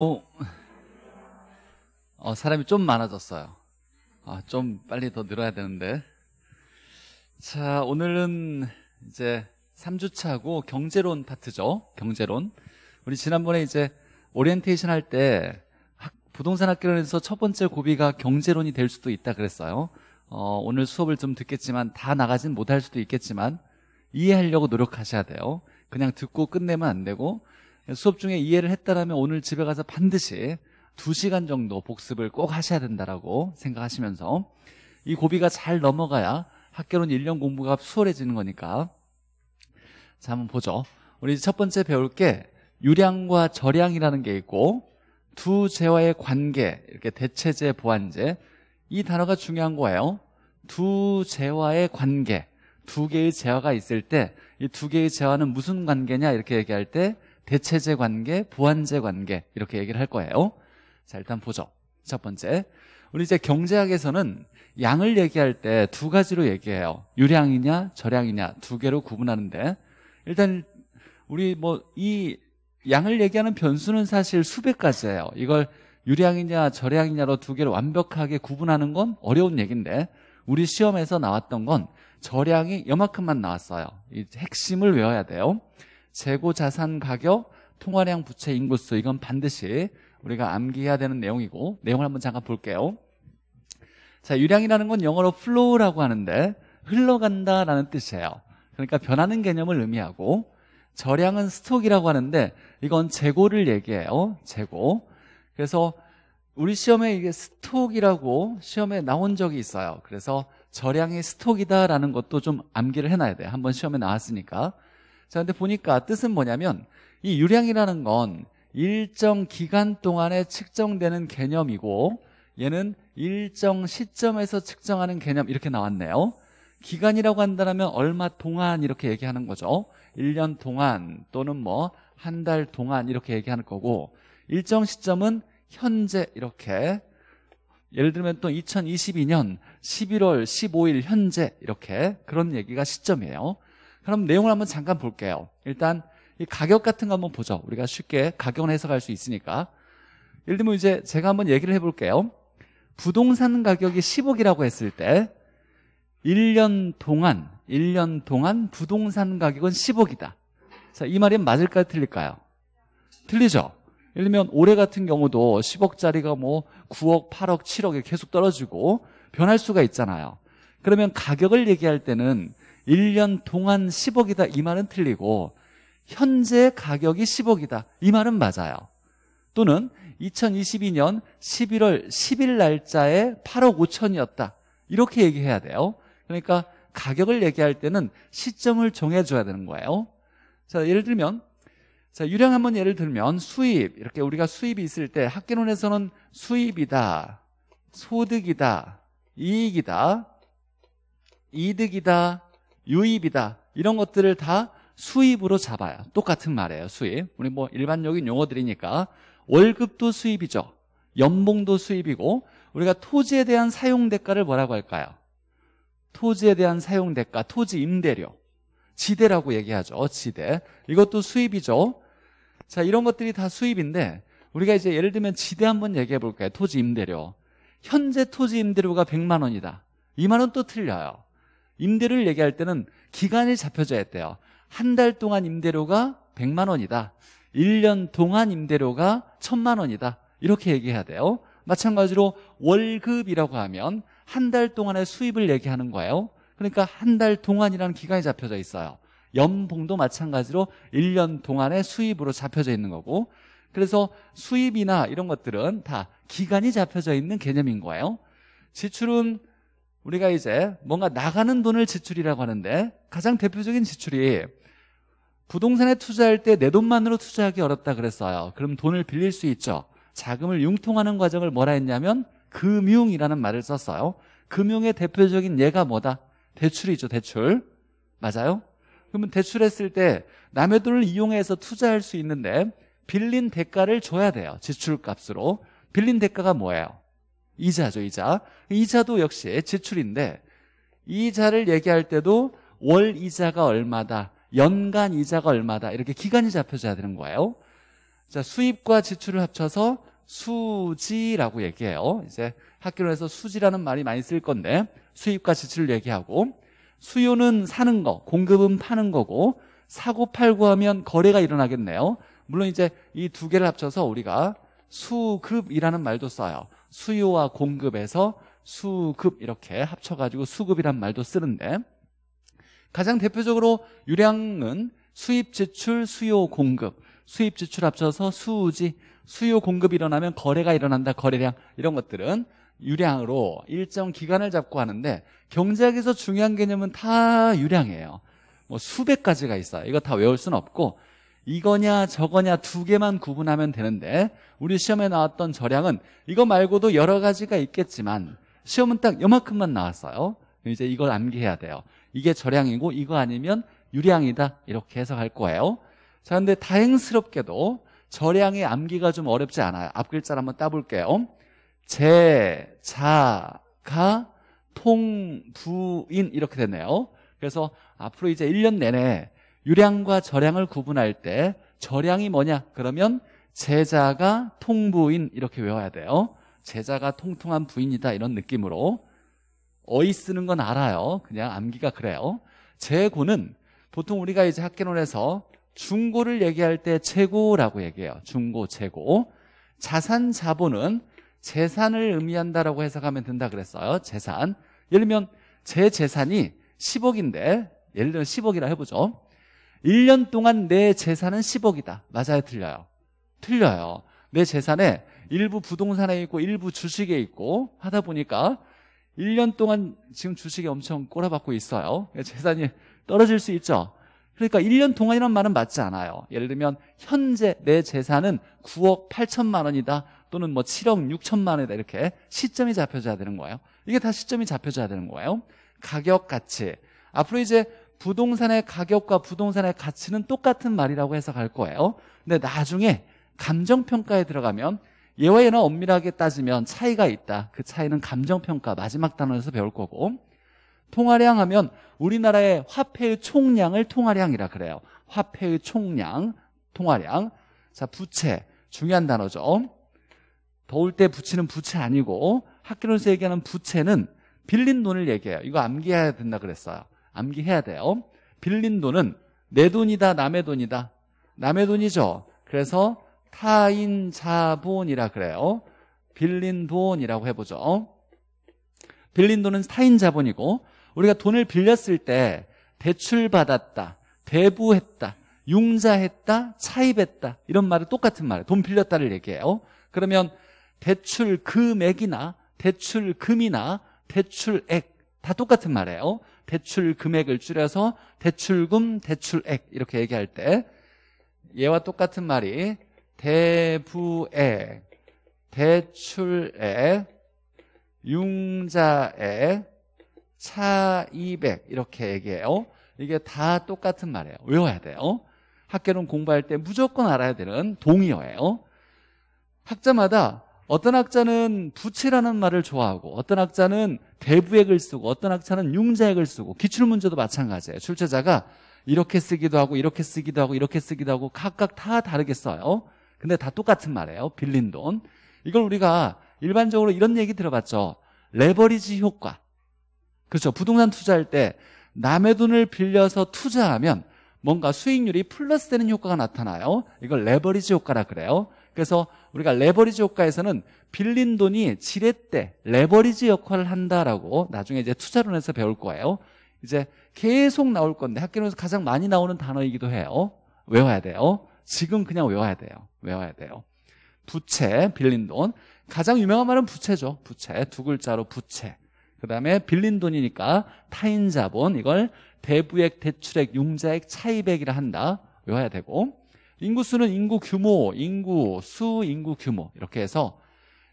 어. 어, 사람이 좀 많아졌어요. 아, 좀 빨리 더 늘어야 되는데. 자, 오늘은 이제 3주차고 경제론 파트죠. 경제론. 우리 지난번에 이제 오리엔테이션 할 때 부동산 학교론에서 첫 번째 고비가 경제론이 될 수도 있다 그랬어요. 어, 오늘 수업을 좀 듣겠지만 다 나가진 못할 수도 있겠지만 이해하려고 노력하셔야 돼요. 그냥 듣고 끝내면 안 되고 수업 중에 이해를 했다라면 오늘 집에 가서 반드시 2시간 정도 복습을 꼭 하셔야 된다라고 생각하시면서 이 고비가 잘 넘어가야 학교론 1년 공부가 수월해지는 거니까 자 한번 보죠 우리 첫 번째 배울 게 유량과 절량이라는게 있고 두 재화의 관계 이렇게 대체제 보완제 이 단어가 중요한 거예요 두 재화의 관계 두 개의 재화가 있을 때 이 두 개의 재화는 무슨 관계냐 이렇게 얘기할 때 대체제 관계, 보완제 관계 이렇게 얘기를 할 거예요 자 일단 보죠 첫 번째 우리 이제 경제학에서는 양을 얘기할 때 두 가지로 얘기해요 유량이냐 절량이냐두 개로 구분하는데 일단 우리 뭐 이 양을 얘기하는 변수는 사실 수백 가지예요 이걸 유량이냐 절량이냐로두 개를 완벽하게 구분하는 건 어려운 얘기인데 우리 시험에서 나왔던 건절량이 이만큼만 나왔어요 이 핵심을 외워야 돼요 재고 자산 가격, 통화량 부채 인구수 이건 반드시 우리가 암기해야 되는 내용이고 내용을 한번 잠깐 볼게요. 자, 유량이라는 건 영어로 flow라고 하는데 흘러간다라는 뜻이에요. 그러니까 변하는 개념을 의미하고 저량은 스톡이라고 하는데 이건 재고를 얘기해요. 재고. 그래서 우리 시험에 이게 스톡이라고 시험에 나온 적이 있어요. 그래서 저량이 스톡이다라는 것도 좀 암기를 해놔야 돼요. 한번 시험에 나왔으니까. 자, 근데 보니까 뜻은 뭐냐면 이 유량이라는 건 일정 기간 동안에 측정되는 개념이고 얘는 일정 시점에서 측정하는 개념 이렇게 나왔네요. 기간이라고 한다면 얼마 동안 이렇게 얘기하는 거죠. 1년 동안 또는 뭐 한 달 동안 이렇게 얘기하는 거고 일정 시점은 현재 이렇게 예를 들면 또 2022년 11월 15일 현재 이렇게 그런 얘기가 시점이에요. 그럼 내용을 한번 잠깐 볼게요. 일단 이 가격 같은 거 한번 보죠. 우리가 쉽게 가격을 해석할 수 있으니까. 예를 들면 이제 제가 한번 얘기를 해볼게요. 부동산 가격이 10억이라고 했을 때 1년 동안 1년 동안 부동산 가격은 10억이다. 자, 이 말이 맞을까요, 틀릴까요? 틀리죠. 예를 들면 올해 같은 경우도 10억짜리가 뭐 9억, 8억, 7억 이 계속 떨어지고 변할 수가 있잖아요. 그러면 가격을 얘기할 때는 1년 동안 10억이다 이 말은 틀리고 현재 가격이 10억이다 이 말은 맞아요 또는 2022년 11월 10일 날짜에 8억 5천이었다 이렇게 얘기해야 돼요 그러니까 가격을 얘기할 때는 시점을 정해줘야 되는 거예요 자 예를 들면 자 유량 한번 예를 들면 수입 이렇게 우리가 수입이 있을 때 학계론에서는 수입이다 소득이다 이익이다 이득이다 유입이다 이런 것들을 다 수입으로 잡아요 똑같은 말이에요 수입 우리 뭐 일반적인 용어들이니까 월급도 수입이죠 연봉도 수입이고 우리가 토지에 대한 사용 대가를 뭐라고 할까요? 토지에 대한 사용 대가, 토지 임대료 지대라고 얘기하죠 지대 이것도 수입이죠 자 이런 것들이 다 수입인데 우리가 이제 예를 들면 지대 한번 얘기해 볼까요? 토지 임대료 현재 토지 임대료가 100만 원이다 2만 원또 틀려요 임대료를 얘기할 때는 기간이 잡혀져야 돼요 한 달 동안 임대료가 100만 원이다 1년 동안 임대료가 1000만 원이다 이렇게 얘기해야 돼요 마찬가지로 월급이라고 하면 한 달 동안의 수입을 얘기하는 거예요 그러니까 한 달 동안이라는 기간이 잡혀져 있어요 연봉도 마찬가지로 1년 동안의 수입으로 잡혀져 있는 거고 그래서 수입이나 이런 것들은 다 기간이 잡혀져 있는 개념인 거예요 지출은 우리가 이제 뭔가 나가는 돈을 지출이라고 하는데 가장 대표적인 지출이 부동산에 투자할 때 내 돈만으로 투자하기 어렵다 그랬어요. 그럼 돈을 빌릴 수 있죠. 자금을 융통하는 과정을 뭐라 했냐면 금융이라는 말을 썼어요. 금융의 대표적인 예가 뭐다? 대출이죠, 대출. 맞아요? 그러면 대출했을 때 남의 돈을 이용해서 투자할 수 있는데 빌린 대가를 줘야 돼요. 지출값으로. 빌린 대가가 뭐예요? 이자죠, 이자. 이자도 역시 지출인데 이자를 얘기할 때도 월 이자가 얼마다, 연간 이자가 얼마다 이렇게 기간이 잡혀져야 되는 거예요. 자, 수입과 지출을 합쳐서 수지라고 얘기해요. 이제 학교에서 수지라는 말이 많이 쓸 건데 수입과 지출을 얘기하고 수요는 사는 거, 공급은 파는 거고 사고 팔고 하면 거래가 일어나겠네요. 물론 이제 이 두 개를 합쳐서 우리가 수급이라는 말도 써요. 수요와 공급에서 수급 이렇게 합쳐가지고 수급이란 말도 쓰는데 가장 대표적으로 유량은 수입 지출 수요 공급 수입 지출 합쳐서 수지 수요 공급이 일어나면 거래가 일어난다 거래량 이런 것들은 유량으로 일정 기간을 잡고 하는데 경제학에서 중요한 개념은 다 유량이에요 뭐 수백 가지가 있어요 이거 다 외울 수는 없고 이거냐 저거냐 두 개만 구분하면 되는데 우리 시험에 나왔던 절량은 이거 말고도 여러 가지가 있겠지만 시험은 딱이만큼만 나왔어요 이제 이걸 암기해야 돼요 이게 절량이고 이거 아니면 유량이다 이렇게 해석할 거예요 자 근데 다행스럽게도 절량의 암기가 좀 어렵지 않아요 앞글자를 한번 따볼게요 제, 자, 가, 통, 부인 이렇게 됐네요 그래서 앞으로 이제 1년 내내 유량과 절량을 구분할 때 절량이 뭐냐? 그러면 제자가 통부인 이렇게 외워야 돼요. 제자가 통통한 부인이다 이런 느낌으로 어이 쓰는 건 알아요. 그냥 암기가 그래요. 재고는 보통 우리가 이제 학계론에서 중고를 얘기할 때최고라고 얘기해요. 중고, 최고 자산, 자본은 재산을 의미한다라고 해석하면 된다 그랬어요. 재산. 예를 들면 제 재산이 10억인데 예를 들면 10억이라 해보죠. 1년 동안 내 재산은 10억이다. 맞아요, 틀려요? 틀려요. 내 재산에 일부 부동산에 있고 일부 주식에 있고 하다 보니까 1년 동안 지금 주식에 엄청 꼬라박고 있어요. 재산이 떨어질 수 있죠. 그러니까 1년 동안이란 말은 맞지 않아요. 예를 들면 현재 내 재산은 9억 8천만 원이다. 또는 뭐 7억 6천만 원이다. 이렇게 시점이 잡혀져야 되는 거예요. 이게 다 시점이 잡혀져야 되는 거예요. 가격 가치. 앞으로 이제 부동산의 가격과 부동산의 가치는 똑같은 말이라고 해석할 거예요. 근데 나중에 감정평가에 들어가면 예와 얘는 엄밀하게 따지면 차이가 있다. 그 차이는 감정평가 마지막 단원에서 배울 거고 통화량 하면 우리나라의 화폐의 총량을 통화량이라 그래요. 화폐의 총량, 통화량. 자, 부채. 중요한 단어죠. 더울 때 부채는 부채 아니고 학교론에서 얘기하는 부채는 빌린 돈을 얘기해요. 이거 암기해야 된다 그랬어요. 암기해야 돼요 빌린 돈은 내 돈이다 남의 돈이다 남의 돈이죠 그래서 타인 자본이라 그래요 빌린 돈이라고 해보죠 빌린 돈은 타인 자본이고 우리가 돈을 빌렸을 때 대출받았다 대부했다 융자했다 차입했다 이런 말은 똑같은 말이에요 돈 빌렸다를 얘기해요 그러면 대출 금액이나 대출금이나 대출액 다 똑같은 말이에요 대출 금액을 줄여서 대출금, 대출액 이렇게 얘기할 때 얘와 똑같은 말이 대부액, 대출액, 융자액, 차이백 이렇게 얘기해요. 이게 다 똑같은 말이에요. 외워야 돼요. 학계론 공부할 때 무조건 알아야 되는 동의어예요. 학자마다 어떤 학자는 부채라는 말을 좋아하고 어떤 학자는 대부액을 쓰고 어떤 학자는 융자액을 쓰고 기출문제도 마찬가지예요. 출제자가 이렇게 쓰기도 하고 이렇게 쓰기도 하고 이렇게 쓰기도 하고 각각 다 다르게 써요. 근데 다 똑같은 말이에요. 빌린 돈. 이걸 우리가 일반적으로 이런 얘기 들어봤죠. 레버리지 효과. 그렇죠. 부동산 투자할 때 남의 돈을 빌려서 투자하면 뭔가 수익률이 플러스 되는 효과가 나타나요. 이걸 레버리지 효과라 그래요. 그래서 우리가 레버리지 효과에서는 빌린 돈이 지렛대, 레버리지 역할을 한다라고 나중에 이제 투자론에서 배울 거예요. 이제 계속 나올 건데 학교에서 론 가장 많이 나오는 단어이기도 해요. 외워야 돼요. 지금 그냥 외워야 돼요. 외워야 돼요. 부채, 빌린 돈. 가장 유명한 말은 부채죠. 부채. 두 글자로 부채. 그 다음에 빌린 돈이니까 타인 자본. 이걸 대부액, 대출액, 융자액, 차입액이라 한다. 외워야 되고. 인구수는 인구 규모, 인구, 수, 인구 규모 이렇게 해서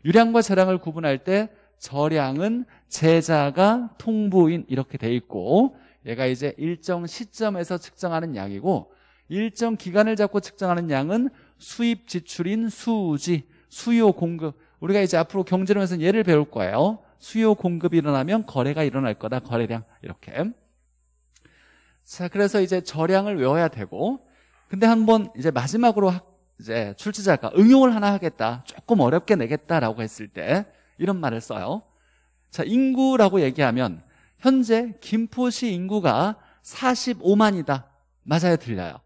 유량과 저량을 구분할 때 저량은 제자가 통부인 이렇게 돼 있고 얘가 이제 일정 시점에서 측정하는 양이고 일정 기간을 잡고 측정하는 양은 수입 지출인 수지 수요 공급 우리가 이제 앞으로 경제론에서 는 예를 배울 거예요 수요 공급이 일어나면 거래가 일어날 거다 거래량 이렇게 자 그래서 이제 저량을 외워야 되고 근데 한번 이제 마지막으로 이제 출제자가 응용을 하나 하겠다. 조금 어렵게 내겠다라고 했을 때 이런 말을 써요. 자, 인구라고 얘기하면 현재 김포시 인구가 45만이다. 맞아요, 들려요.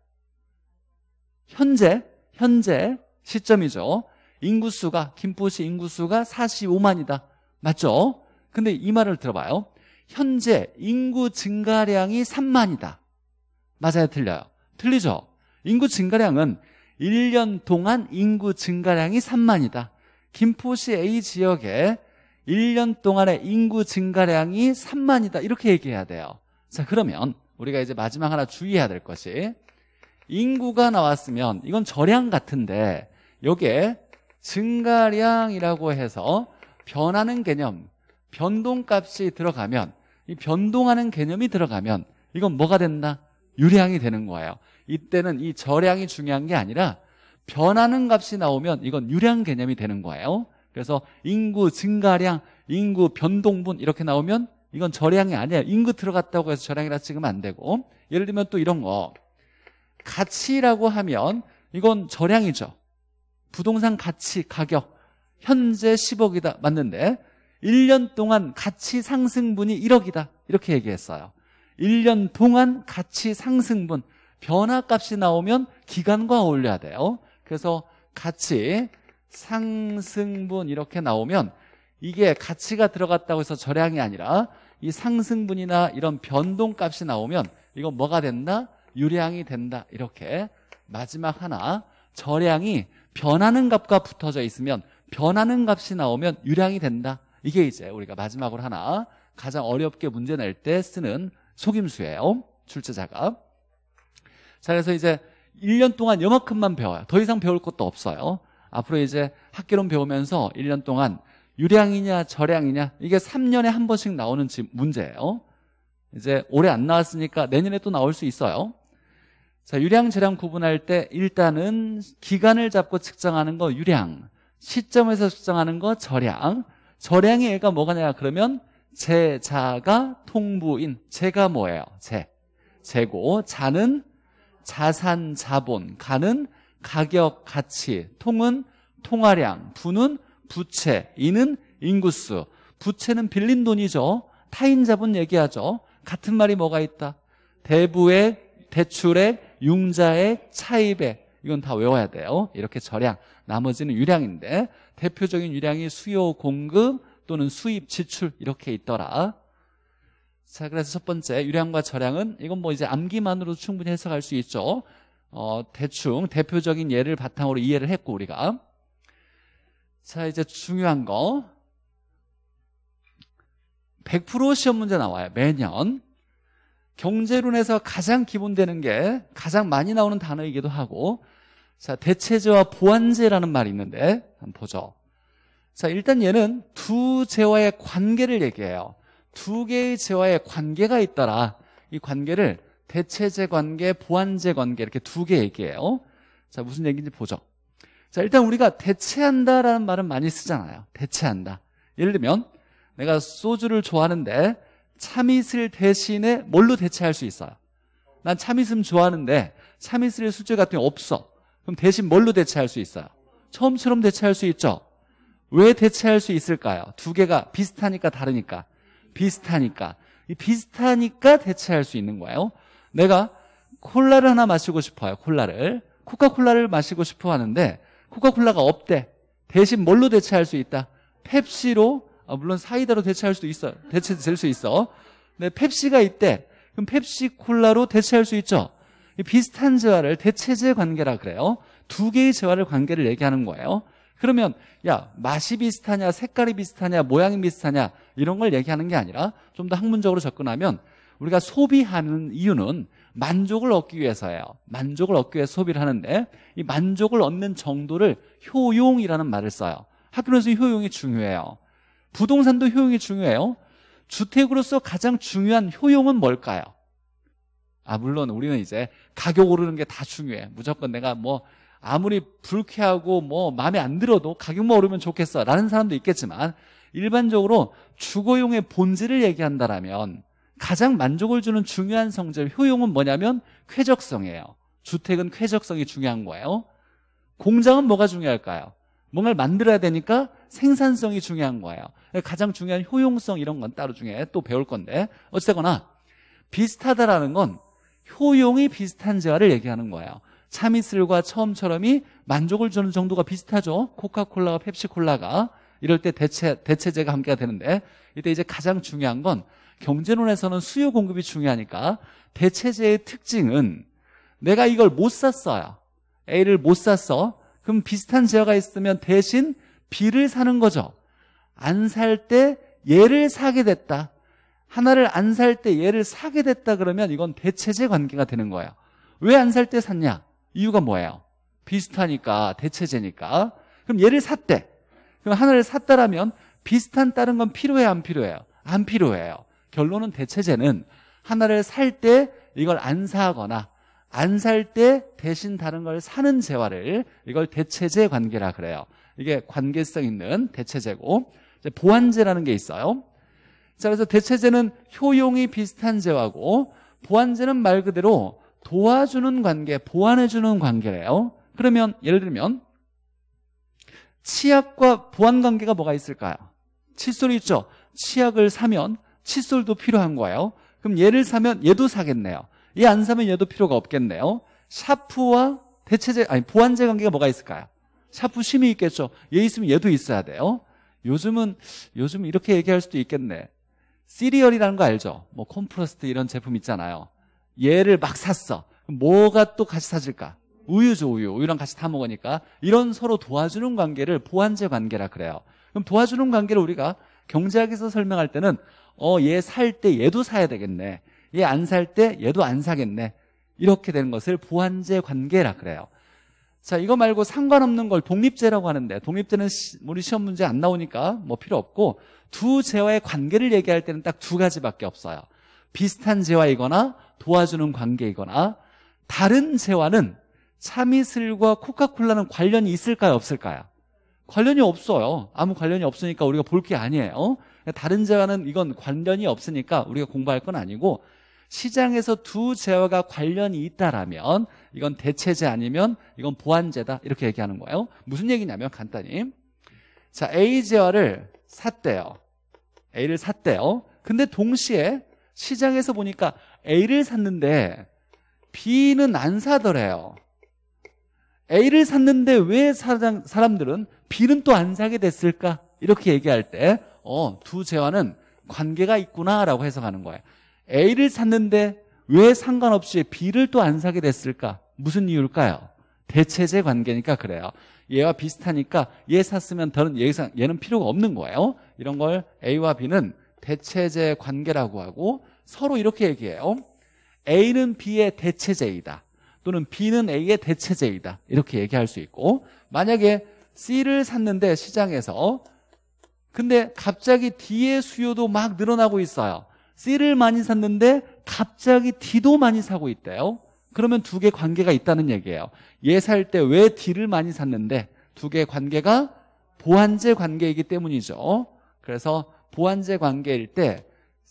현재 현재 시점이죠. 인구수가 김포시 인구수가 45만이다. 맞죠? 근데 이 말을 들어봐요. 현재 인구 증가량이 3만이다. 맞아요, 틀려요. 틀리죠? 인구 증가량은 1년 동안 인구 증가량이 3만이다. 김포시 A 지역에 1년 동안의 인구 증가량이 3만이다. 이렇게 얘기해야 돼요. 자, 그러면 우리가 이제 마지막 하나 주의해야 될 것이 인구가 나왔으면 이건 절량 같은데 여기에 증가량이라고 해서 변하는 개념, 변동값이 들어가면 이 변동하는 개념이 들어가면 이건 뭐가 된다? 유량이 되는 거예요. 이때는 이 절량이 중요한 게 아니라 변하는 값이 나오면 이건 유량 개념이 되는 거예요. 그래서 인구 증가량, 인구 변동분 이렇게 나오면 이건 절량이 아니에요. 인구 들어갔다고 해서 절량이라 찍으면 안 되고 예를 들면 또 이런 거 가치라고 하면 이건 절량이죠. 부동산 가치, 가격 현재 10억이다 맞는데 1년 동안 가치 상승분이 1억이다 이렇게 얘기했어요 1년 동안 가치 상승분 변화값이 나오면 기간과 어울려야 돼요 그래서 같이 상승분 이렇게 나오면 이게 가치가 들어갔다고 해서 절약이 아니라 이 상승분이나 이런 변동값이 나오면 이건 뭐가 된다? 유량이 된다 이렇게 마지막 하나 절량이 변하는 값과 붙어져 있으면 변하는 값이 나오면 유량이 된다 이게 이제 우리가 마지막으로 하나 가장 어렵게 문제 낼 때 쓰는 속임수예요 출제자가 자, 그래서 이제 1년 동안 요만큼만 배워요. 더 이상 배울 것도 없어요. 앞으로 이제 학기론 배우면서 1년 동안 유량이냐 절량이냐 이게 3년에 한 번씩 나오는 문제예요. 이제 올해 안 나왔으니까 내년에 또 나올 수 있어요. 자, 유량 절량 구분할 때 일단은 기간을 잡고 측정하는 거 유량, 시점에서 측정하는 거 절량. 절량이 얘가 뭐가냐 그러면 제, 자가 통부인 제가 뭐예요? 제. 제고 자는 자산, 자본, 가는 가격, 가치, 통은 통화량, 부는 부채, 이는 인구수. 부채는 빌린 돈이죠. 타인 자본 얘기하죠. 같은 말이 뭐가 있다? 대부액, 대출액, 융자액, 차입액. 이건 다 외워야 돼요. 이렇게 절약 나머지는 유량인데 대표적인 유량이 수요 공급 또는 수입 지출 이렇게 있더라. 자, 그래서 첫 번째 유량과 저량은 이건 뭐 이제 암기만으로 도 충분히 해석할 수 있죠. 어, 대충 대표적인 예를 바탕으로 이해를 했고 우리가 자 이제 중요한 거100% 시험 문제 나와요 매년 경제론에서 가장 기본되는 게 가장 많이 나오는 단어이기도 하고 자 대체제와 보완제라는 말이 있는데 한번 보죠 자 일단 얘는 두 제와의 관계를 얘기해요 두 개의 재화의 관계가 있더라. 이 관계를 대체재 관계, 보완재 관계 이렇게 두 개 얘기해요. 자, 무슨 얘기인지 보죠. 자, 일단 우리가 대체한다라는 말은 많이 쓰잖아요. 대체한다. 예를 들면 내가 소주를 좋아하는데 참이슬 대신에 뭘로 대체할 수 있어요? 난 참이슬 좋아하는데 참이슬의 술제 같은 게 없어. 그럼 대신 뭘로 대체할 수 있어요? 처음처럼 대체할 수 있죠. 왜 대체할 수 있을까요? 두 개가 비슷하니까 다르니까. 비슷하니까. 이 비슷하니까 대체할 수 있는 거예요. 내가 콜라를 하나 마시고 싶어요. 콜라를. 코카콜라를 마시고 싶어 하는데 코카콜라가 없대. 대신 뭘로 대체할 수 있다? 펩시로 아, 물론 사이다로 대체할 수도 있어. 대체될 수 있어. 근 네, 펩시가 있대. 그럼 펩시콜라로 대체할 수 있죠. 비슷한 재화를 대체재 관계라 그래요. 두 개의 재화를 관계를 얘기하는 거예요. 그러면 야 맛이 비슷하냐 색깔이 비슷하냐 모양이 비슷하냐 이런 걸 얘기하는 게 아니라 좀 더 학문적으로 접근하면 우리가 소비하는 이유는 만족을 얻기 위해서예요 만족을 얻기 위해서 소비를 하는데 이 만족을 얻는 정도를 효용이라는 말을 써요 학교에서 효용이 중요해요 부동산도 효용이 중요해요 주택으로서 가장 중요한 효용은 뭘까요? 아 물론 우리는 이제 가격 오르는 게 다 중요해 무조건 내가 뭐 아무리 불쾌하고 뭐 마음에 안 들어도 가격만 오르면 좋겠어 라는 사람도 있겠지만 일반적으로 주거용의 본질을 얘기한다라면 가장 만족을 주는 중요한 성질 효용은 뭐냐면 쾌적성이에요 주택은 쾌적성이 중요한 거예요 공장은 뭐가 중요할까요? 뭔가를 만들어야 되니까 생산성이 중요한 거예요 가장 중요한 효용성 이런 건 따로 중요해 또 배울 건데 어쨌거나 비슷하다라는 건 효용이 비슷한 재화를 얘기하는 거예요 참이슬과 처음처럼이 만족을 주는 정도가 비슷하죠. 코카콜라와 펩시콜라가 이럴 때 대체 대체제가 함께가 되는데 이때 이제 가장 중요한 건 경제론에서는 수요 공급이 중요하니까 대체제의 특징은 내가 이걸 못 샀어요. A를 못 샀어. 그럼 비슷한 제어가 있으면 대신 B를 사는 거죠. 안 살 때 얘를 사게 됐다. 하나를 안 살 때 얘를 사게 됐다 그러면 이건 대체제 관계가 되는 거예요. 왜 안 살 때 샀냐? 이유가 뭐예요? 비슷하니까 대체제니까 그럼 얘를 샀대 그럼 하나를 샀다라면 비슷한 다른 건 필요해 요안 필요해요? 안 필요해요 결론은 대체제는 하나를 살 때 이걸 안 사거나 안 살 때 대신 다른 걸 사는 재화를 이걸 대체제 관계라 그래요 이게 관계성 있는 대체제고 보완제라는 게 있어요 자 그래서 대체제는 효용이 비슷한 재화고 보완제는 말 그대로 도와주는 관계, 보완해주는 관계래요. 그러면 예를 들면 치약과 보완 관계가 뭐가 있을까요? 칫솔이 있죠. 치약을 사면 칫솔도 필요한 거예요. 그럼 얘를 사면 얘도 사겠네요. 얘 안 사면 얘도 필요가 없겠네요. 샤프와 대체제 아니 보완제 관계가 뭐가 있을까요? 샤프 심이 있겠죠. 얘 있으면 얘도 있어야 돼요. 요즘은 요즘 이렇게 얘기할 수도 있겠네. 시리얼이라는 거 알죠? 뭐 콤프로스트 이런 제품 있잖아요. 얘를 막 샀어. 뭐가 또 같이 사줄까? 우유죠, 우유. 우유랑 같이 타 먹으니까. 이런 서로 도와주는 관계를 보완제 관계라 그래요. 그럼 도와주는 관계를 우리가 경제학에서 설명할 때는 어, 얘 살 때 얘도 사야 되겠네. 얘 안 살 때 얘도 안 사겠네. 이렇게 되는 것을 보완제 관계라 그래요. 자, 이거 말고 상관없는 걸 독립제라고 하는데 독립제는 시, 우리 시험 문제 안 나오니까 뭐 필요 없고 두 제와의 관계를 얘기할 때는 딱 두 가지밖에 없어요. 비슷한 재화이거나 도와주는 관계이거나 다른 재화는 참이슬과 코카콜라는 관련이 있을까요? 없을까요? 관련이 없어요. 아무 관련이 없으니까 우리가 볼 게 아니에요. 다른 재화는 이건 관련이 없으니까 우리가 공부할 건 아니고 시장에서 두 재화가 관련이 있다라면 이건 대체재 아니면 이건 보완재다 이렇게 얘기하는 거예요. 무슨 얘기냐면 간단히 자 A 재화를 샀대요. A를 샀대요. 근데 동시에 시장에서 보니까 A를 샀는데 B는 안 사더래요. A를 샀는데 왜 사장, 사람들은 B는 또 안 사게 됐을까? 이렇게 얘기할 때, 어, 두 재화는 관계가 있구나라고 해석하는 거예요. A를 샀는데 왜 상관없이 B를 또 안 사게 됐을까? 무슨 이유일까요? 대체제 관계니까 그래요. 얘와 비슷하니까 얘 샀으면 더는 얘는 필요가 없는 거예요. 이런 걸 A와 B는 대체제 관계라고 하고 서로 이렇게 얘기해요. A는 B의 대체제이다. 또는 B는 A의 대체제이다. 이렇게 얘기할 수 있고 만약에 C를 샀는데 시장에서 근데 갑자기 D의 수요도 막 늘어나고 있어요. C를 많이 샀는데 갑자기 D도 많이 사고 있대요. 그러면 두 개 관계가 있다는 얘기예요. 얘 살 때 왜 D를 많이 샀는데 두 개 관계가 보완제 관계이기 때문이죠. 그래서 보완제 관계일 때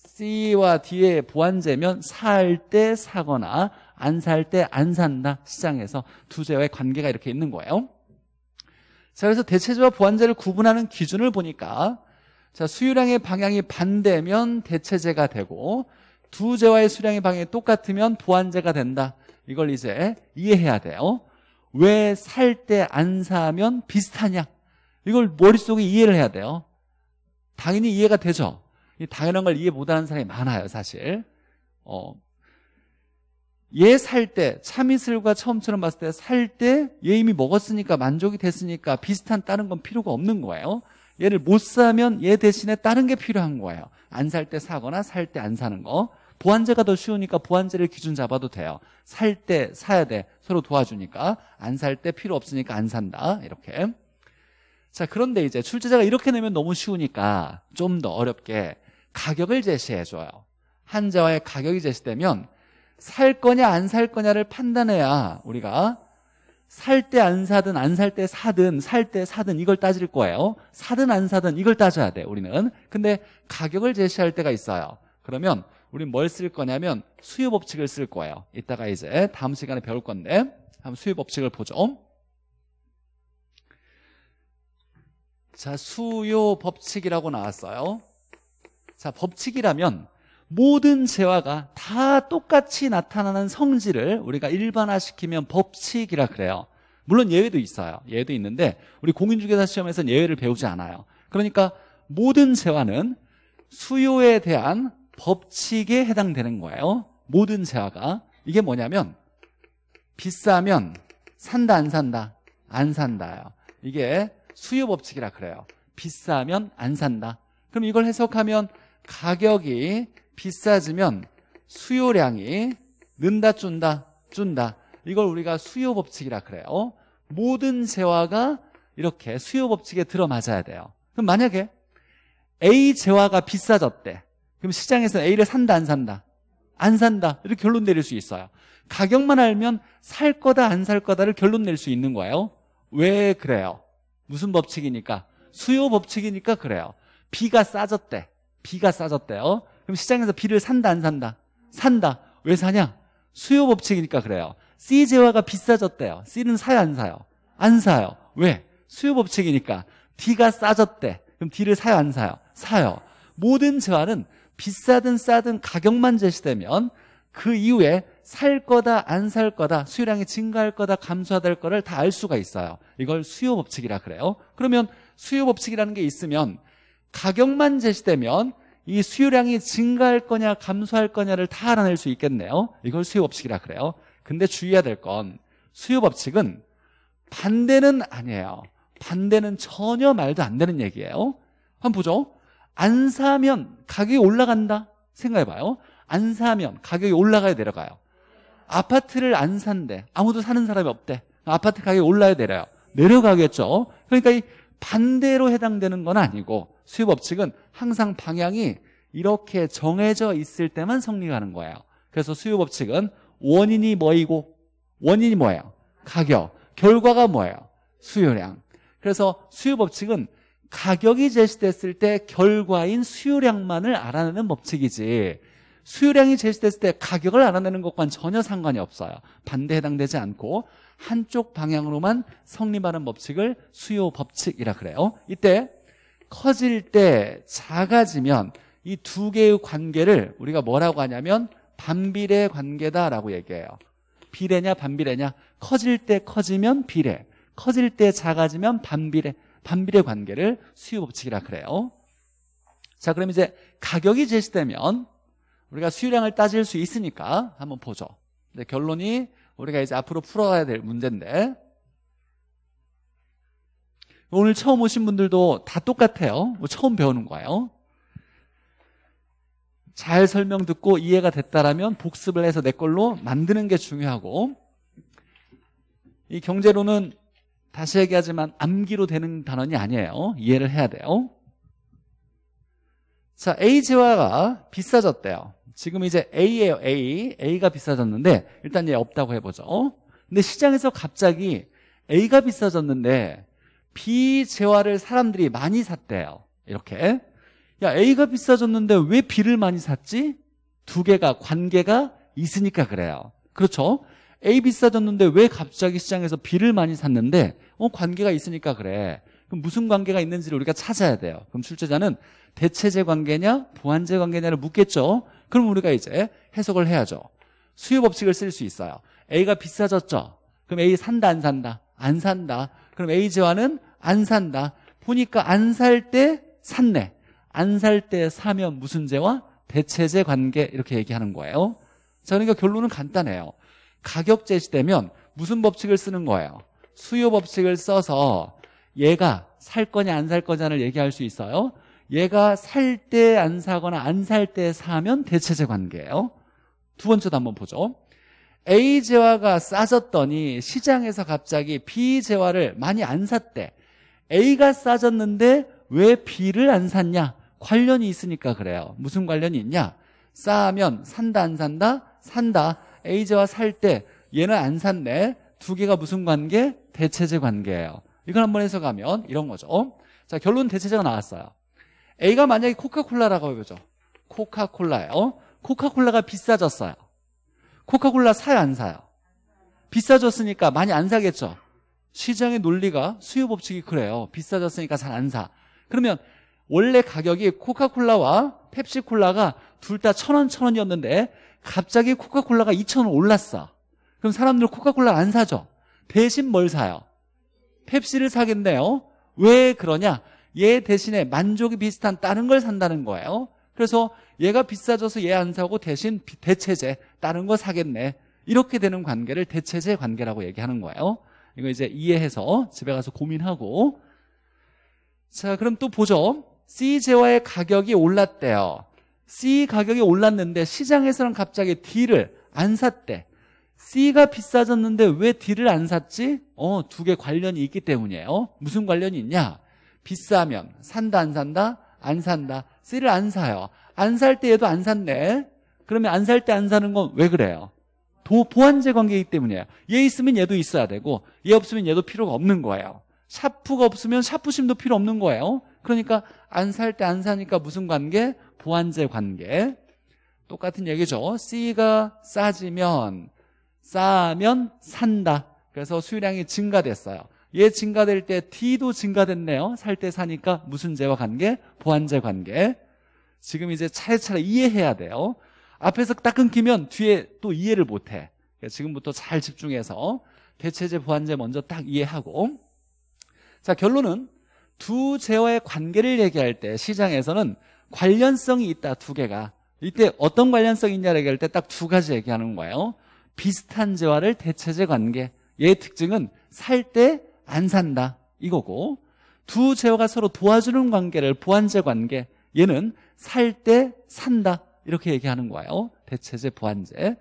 C와 D의 보완제면 살 때 사거나 안 살 때 안 산다 시장에서 두제와의 관계가 이렇게 있는 거예요 자 그래서 대체제와 보완제를 구분하는 기준을 보니까 자 수요량의 방향이 반대면 대체제가 되고 두제와의 수량의 방향이 똑같으면 보완제가 된다 이걸 이제 이해해야 돼요 왜 살 때 안 사면 비슷하냐 이걸 머릿속에 이해를 해야 돼요 당연히 이해가 되죠 당연한 걸 이해 못하는 사람이 많아요, 사실. 어. 얘 살 때, 참이슬과 처음처럼 봤을 때, 살 때, 얘 이미 먹었으니까, 만족이 됐으니까, 비슷한 다른 건 필요가 없는 거예요. 얘를 못 사면 얘 대신에 다른 게 필요한 거예요. 안 살 때 사거나, 살 때 안 사는 거. 보완제가 더 쉬우니까 보완제를 기준 잡아도 돼요. 살 때 사야 돼. 서로 도와주니까. 안 살 때 필요 없으니까 안 산다. 이렇게. 자, 그런데 이제 출제자가 이렇게 내면 너무 쉬우니까 좀 더 어렵게 가격을 제시해줘요. 한자와의 가격이 제시되면 살 거냐 안 살 거냐를 판단해야 우리가 살 때 안 사든 안 살 때 사든 살 때 사든 이걸 따질 거예요. 사든 안 사든 이걸 따져야 돼 우리는. 근데 가격을 제시할 때가 있어요. 그러면 우린 뭘 쓸 거냐면 수요 법칙을 쓸 거예요. 이따가 이제 다음 시간에 배울 건데 한번 수요 법칙을 보죠. 자, 수요 법칙이라고 나왔어요. 자, 법칙이라면 모든 재화가 다 똑같이 나타나는 성질을 우리가 일반화시키면 법칙이라 그래요. 물론 예외도 있어요. 예외도 있는데 우리 공인중개사 시험에서는 예외를 배우지 않아요. 그러니까 모든 재화는 수요에 대한 법칙에 해당되는 거예요. 모든 재화가 이게 뭐냐면 비싸면 산다 안 산다 안 산다요. 이게 수요 법칙이라 그래요. 비싸면 안 산다. 그럼 이걸 해석하면 가격이 비싸지면 수요량이 는다 준다 준다 이걸 우리가 수요 법칙이라 그래요 모든 재화가 이렇게 수요 법칙에 들어맞아야 돼요 그럼 만약에 A 재화가 비싸졌대 그럼 시장에서 A를 산다 안 산다 안 산다 이렇게 결론 내릴 수 있어요 가격만 알면 살 거다 안 살 거다를 결론 낼 수 있는 거예요 왜 그래요 무슨 법칙이니까 수요 법칙이니까 그래요 B가 싸졌대 비가 싸졌대요 그럼 시장에서 비를 산다 안 산다? 산다 왜 사냐? 수요 법칙이니까 그래요 C 제화가 비싸졌대요 C는 사요 안 사요? 안 사요 왜? 수요 법칙이니까 D가 싸졌대 그럼 D를 사요 안 사요? 사요 모든 재화는 비싸든 싸든 가격만 제시되면 그 이후에 살 거다 안 살 거다 수요량이 증가할 거다 감소될 거를 다 알 수가 있어요 이걸 수요 법칙이라 그래요 그러면 수요 법칙이라는 게 있으면 가격만 제시되면 이 수요량이 증가할 거냐 감소할 거냐를 다 알아낼 수 있겠네요 이걸 수요 법칙이라 그래요 근데 주의해야 될 건 수요 법칙은 반대는 아니에요 반대는 전혀 말도 안 되는 얘기예요 한번 보죠 안 사면 가격이 올라간다 생각해봐요 안 사면 가격이 올라가야 내려가요 아파트를 안 산대 아무도 사는 사람이 없대 아파트 가격이 올라야 내려요 내려가겠죠 그러니까 이 반대로 해당되는 건 아니고 수요 법칙은 항상 방향이 이렇게 정해져 있을 때만 성립하는 거예요. 그래서 수요 법칙은 원인이 뭐이고 원인이 뭐예요? 가격. 결과가 뭐예요? 수요량. 그래서 수요 법칙은 가격이 제시됐을 때 결과인 수요량만을 알아내는 법칙이지 수요량이 제시됐을 때 가격을 알아내는 것과는 전혀 상관이 없어요. 반대 해당되지 않고 한쪽 방향으로만 성립하는 법칙을 수요 법칙이라 그래요. 이때 커질 때 작아지면 이 두 개의 관계를 우리가 뭐라고 하냐면 반비례 관계다라고 얘기해요. 비례냐 반비례냐 커질 때 커지면 비례 커질 때 작아지면 반비례 반비례 관계를 수요 법칙이라 그래요. 자 그럼 이제 가격이 제시되면 우리가 수요량을 따질 수 있으니까 한번 보죠. 근데 결론이 우리가 이제 앞으로 풀어야될 문제인데 오늘 처음 오신 분들도 다 똑같아요. 뭐 처음 배우는 거예요. 잘 설명 듣고 이해가 됐다라면 복습을 해서 내 걸로 만드는 게 중요하고 이경제론은 다시 얘기하지만 암기로 되는 단원이 아니에요. 이해를 해야 돼요. 자, A제화가 비싸졌대요. 지금 이제 A예요, A. A가 비싸졌는데 일단 얘 없다고 해보죠. 근데 시장에서 갑자기 A가 비싸졌는데 B재화를 사람들이 많이 샀대요. 이렇게. 야, A가 비싸졌는데 왜 B를 많이 샀지? 두 개가 관계가 있으니까 그래요. 그렇죠? A 비싸졌는데 왜 갑자기 시장에서 B를 많이 샀는데 어 관계가 있으니까 그래. 그럼 무슨 관계가 있는지를 우리가 찾아야 돼요. 그럼 출제자는 대체제 관계냐 보완제 관계냐를 묻겠죠. 그럼 우리가 이제 해석을 해야죠. 수요 법칙을 쓸 수 있어요. A가 비싸졌죠. 그럼 A 산다 안 산다? 안 산다. 그럼 A 재화는 안 산다. 보니까 안 살 때 샀네. 안 살 때 사면 무슨 죄와 대체제 관계 이렇게 얘기하는 거예요. 자, 그러니까 결론은 간단해요. 가격 제시되면 무슨 법칙을 쓰는 거예요? 수요 법칙을 써서 얘가 살 거냐 안 살 거냐를 얘기할 수 있어요. 얘가 살 때 안 사거나 안 살 때 사면 대체제 관계예요. 두 번째도 한번 보죠. A 재화가 싸졌더니 시장에서 갑자기 B 재화를 많이 안 샀대. A가 싸졌는데 왜 B를 안 샀냐? 관련이 있으니까 그래요. 무슨 관련이 있냐? 싸면 산다 안 산다? 산다. A제와 살 때 얘는 안 샀네. 두 개가 무슨 관계? 대체제 관계예요. 이걸 한번 해서가면 이런 거죠. 자, 결론 대체제가 나왔어요. A가 만약에 코카콜라라고 해보죠. 코카콜라예요. 코카콜라가 비싸졌어요. 코카콜라 사요 안 사요? 비싸졌으니까 많이 안 사겠죠. 시장의 논리가 수요 법칙이 그래요. 비싸졌으니까 잘 안 사. 그러면 원래 가격이 코카콜라와 펩시콜라가 둘 다 천 원, 천 원이었는데 갑자기 코카콜라가 이천 원 올랐어. 그럼 사람들 코카콜라 안 사죠. 대신 뭘 사요? 펩시를 사겠네요. 왜 그러냐? 얘 대신에 만족이 비슷한 다른 걸 산다는 거예요. 그래서 얘가 비싸져서 얘 안 사고 대신 대체제 다른 거 사겠네. 이렇게 되는 관계를 대체제 관계라고 얘기하는 거예요. 이거 이제 이해해서 집에 가서 고민하고 자 그럼 또 보죠 C제와의 가격이 올랐대요 C 가격이 올랐는데 시장에서는 갑자기 D를 안 샀대 C가 비싸졌는데 왜 D를 안 샀지? 어, 두 개 관련이 있기 때문이에요 무슨 관련이 있냐 비싸면 산다 안 산다? 안 산다 C를 안 사요 안 살 때 얘도 안 샀네 그러면 안 살 때 안 사는 건 왜 그래요? 도, 보완제 관계이기 때문이에요. 얘 있으면 얘도 있어야 되고 얘 없으면 얘도 필요가 없는 거예요. 샤프가 없으면 샤프심도 필요 없는 거예요. 그러니까 안 살 때 안 사니까 무슨 관계? 보완제 관계. 똑같은 얘기죠. C가 싸지면 싸면 산다. 그래서 수요량이 증가됐어요. 얘 증가될 때 D도 증가됐네요. 살 때 사니까 무슨 제와 관계? 보완제 관계. 지금 이제 차례차례 이해해야 돼요. 앞에서 딱 끊기면 뒤에 또 이해를 못해 그러니까 지금부터 잘 집중해서 대체제 보완제 먼저 딱 이해하고 자 결론은 두 재화의 관계를 얘기할 때 시장에서는 관련성이 있다 두 개가 이때 어떤 관련성이 있냐를 얘기할 때 딱 두 가지 얘기하는 거예요 비슷한 재화를 대체제 관계 얘의 특징은 살 때 안 산다 이거고 두 재화가 서로 도와주는 관계를 보완제 관계 얘는 살 때 산다 이렇게 얘기하는 거예요 대체제 보완제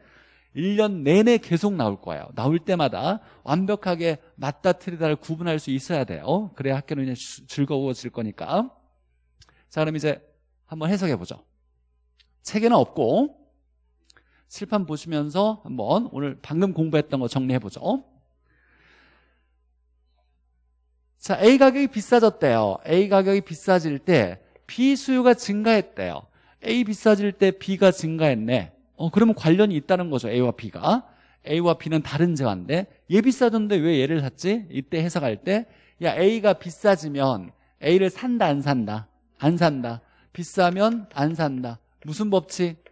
1년 내내 계속 나올 거예요 나올 때마다 완벽하게 맞다 틀리다를 구분할 수 있어야 돼요 그래야 학교는 그냥 즐거워질 거니까 자 그럼 이제 한번 해석해 보죠 책에는 없고 칠판 보시면서 한번 오늘 방금 공부했던 거 정리해 보죠 자 A 가격이 비싸졌대요 A 가격이 비싸질 때 B 수요가 증가했대요 A 비싸질 때 B가 증가했네. 어, 그러면 관련이 있다는 거죠. A와 B가. A와 B는 다른 재화인데 얘 비싸던데 왜 얘를 샀지? 이때 해석할 때 야, A가 비싸지면 A를 산다 안 산다? 안 산다. 비싸면 안 산다. 무슨 법칙?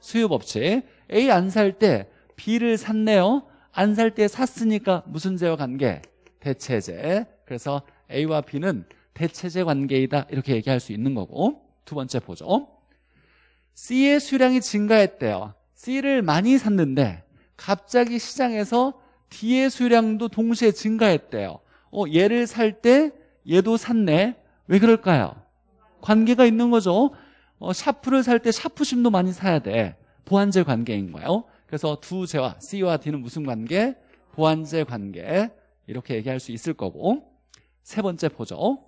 수요 법칙. A 안 살 때 B를 샀네요. 안 살 때 샀으니까 무슨 재화 관계? 대체제. 그래서 A와 B는 대체제 관계이다. 이렇게 얘기할 수 있는 거고. 두 번째 보죠. C의 수량이 증가했대요. C를 많이 샀는데 갑자기 시장에서 D의 수량도 동시에 증가했대요. 어, 얘를 살 때 얘도 샀네. 왜 그럴까요? 관계가 있는 거죠. 어, 샤프를 살 때 샤프심도 많이 사야 돼. 보완제 관계인 거예요. 그래서 두 제와 C와 D는 무슨 관계? 보완제 관계. 이렇게 얘기할 수 있을 거고. 세 번째 보죠.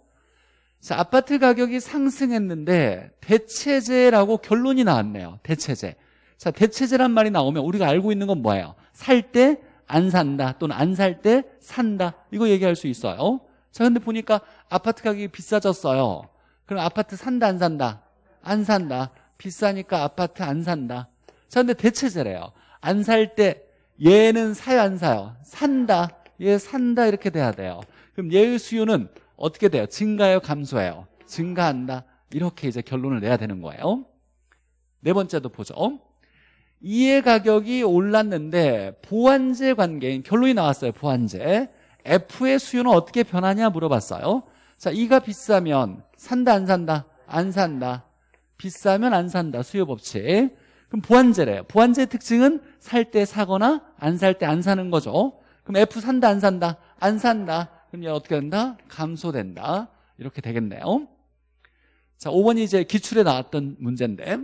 자, 아파트 가격이 상승했는데 대체재라고 결론이 나왔네요. 대체재. 자, 대체재란 말이 나오면 우리가 알고 있는 건 뭐예요? 살 때 안 산다 또는 안 살 때 산다. 이거 얘기할 수 있어요. 자, 근데 보니까 아파트 가격이 비싸졌어요. 그럼 아파트 산다 안 산다? 안 산다. 비싸니까 아파트 안 산다. 자, 근데 대체재래요. 안 살 때 얘는 사요 안 사요? 산다. 얘 산다 이렇게 돼야 돼요. 그럼 얘의 수요는 어떻게 돼요? 증가요? 해 감소해요? 증가한다. 이렇게 이제 결론을 내야 되는 거예요. 네 번째도 보죠. 이해 가격이 올랐는데 보완제 관계인 결론이 나왔어요. 보완제. F의 수요는 어떻게 변하냐 물어봤어요. 자, 이가 비싸면 산다 안 산다? 안 산다. 비싸면 안 산다. 수요 법칙. 그럼 보완제래요. 보완제의 특징은 살 때 사거나 안 살 때 안 사는 거죠. 그럼 F 산다 안 산다? 안 산다. 그럼 얘 어떻게 된다? 감소된다. 이렇게 되겠네요. 자, 5번이 이제 기출에 나왔던 문제인데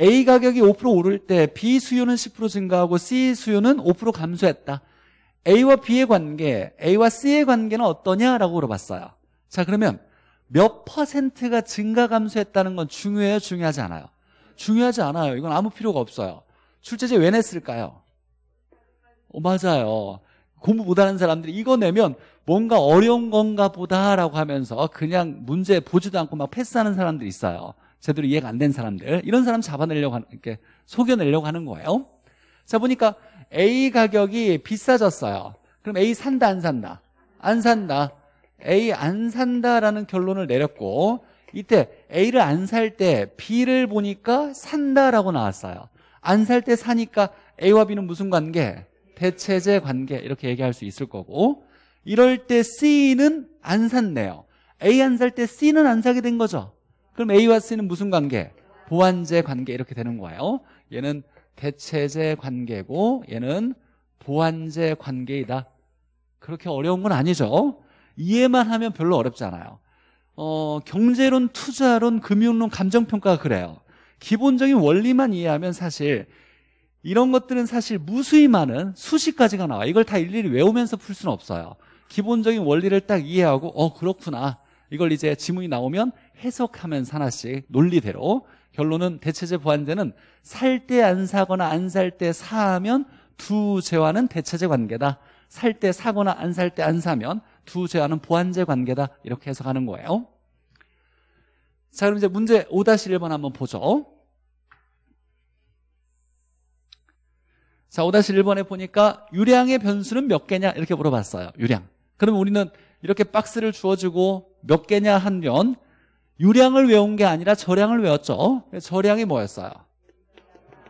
A 가격이 5% 오를 때 B 수요는 10% 증가하고 C 수요는 5% 감소했다. A와 B의 관계, A와 C의 관계는 어떠냐라고 물어봤어요. 자, 그러면 몇 퍼센트가 증가 감소했다는 건 중요해요? 중요하지 않아요? 중요하지 않아요. 이건 아무 필요가 없어요. 출제제 왜 냈을까요? 어, 맞아요. 공부 못하는 사람들이 이거 내면 뭔가 어려운 건가 보다라고 하면서 그냥 문제 보지도 않고 막 패스하는 사람들이 있어요. 제대로 이해가 안 된 사람들. 이런 사람 잡아내려고 하는, 이렇게 속여내려고 하는 거예요. 자, 보니까 A 가격이 비싸졌어요. 그럼 A 산다, 안 산다? 안 산다. A 안 산다라는 결론을 내렸고, 이때 A를 안 살 때 B를 보니까 산다라고 나왔어요. 안 살 때 사니까 A와 B는 무슨 관계? 대체제 관계 이렇게 얘기할 수 있을 거고 이럴 때 C는 안 샀네요 A 안 살 때 C는 안 사게 된 거죠 그럼 A와 C는 무슨 관계? 보완제 관계 이렇게 되는 거예요 얘는 대체제 관계고 얘는 보완제 관계이다 그렇게 어려운 건 아니죠 이해만 하면 별로 어렵지 않아요 어, 경제론, 투자론, 금융론, 감정평가가 그래요 기본적인 원리만 이해하면 사실 이런 것들은 사실 무수히 많은 수십 까지가 나와 이걸 다 일일이 외우면서 풀 수는 없어요 기본적인 원리를 딱 이해하고 어 그렇구나 이걸 이제 지문이 나오면 해석하면서 하나씩 논리대로 결론은 대체제 보완제는 살 때 안 사거나 안 살 때 사하면 두재화는 대체제 관계다 살 때 사거나 안 살 때 안 사면 두재화는 보완제 관계다 이렇게 해석하는 거예요 자 그럼 이제 문제 5-1번 한번 보죠 자, 5-1번에 보니까 유량의 변수는 몇 개냐 이렇게 물어봤어요. 유량. 그러면 우리는 이렇게 박스를 주어주고 몇 개냐 하면 유량을 외운 게 아니라 절량을 외웠죠. 절량이 뭐였어요?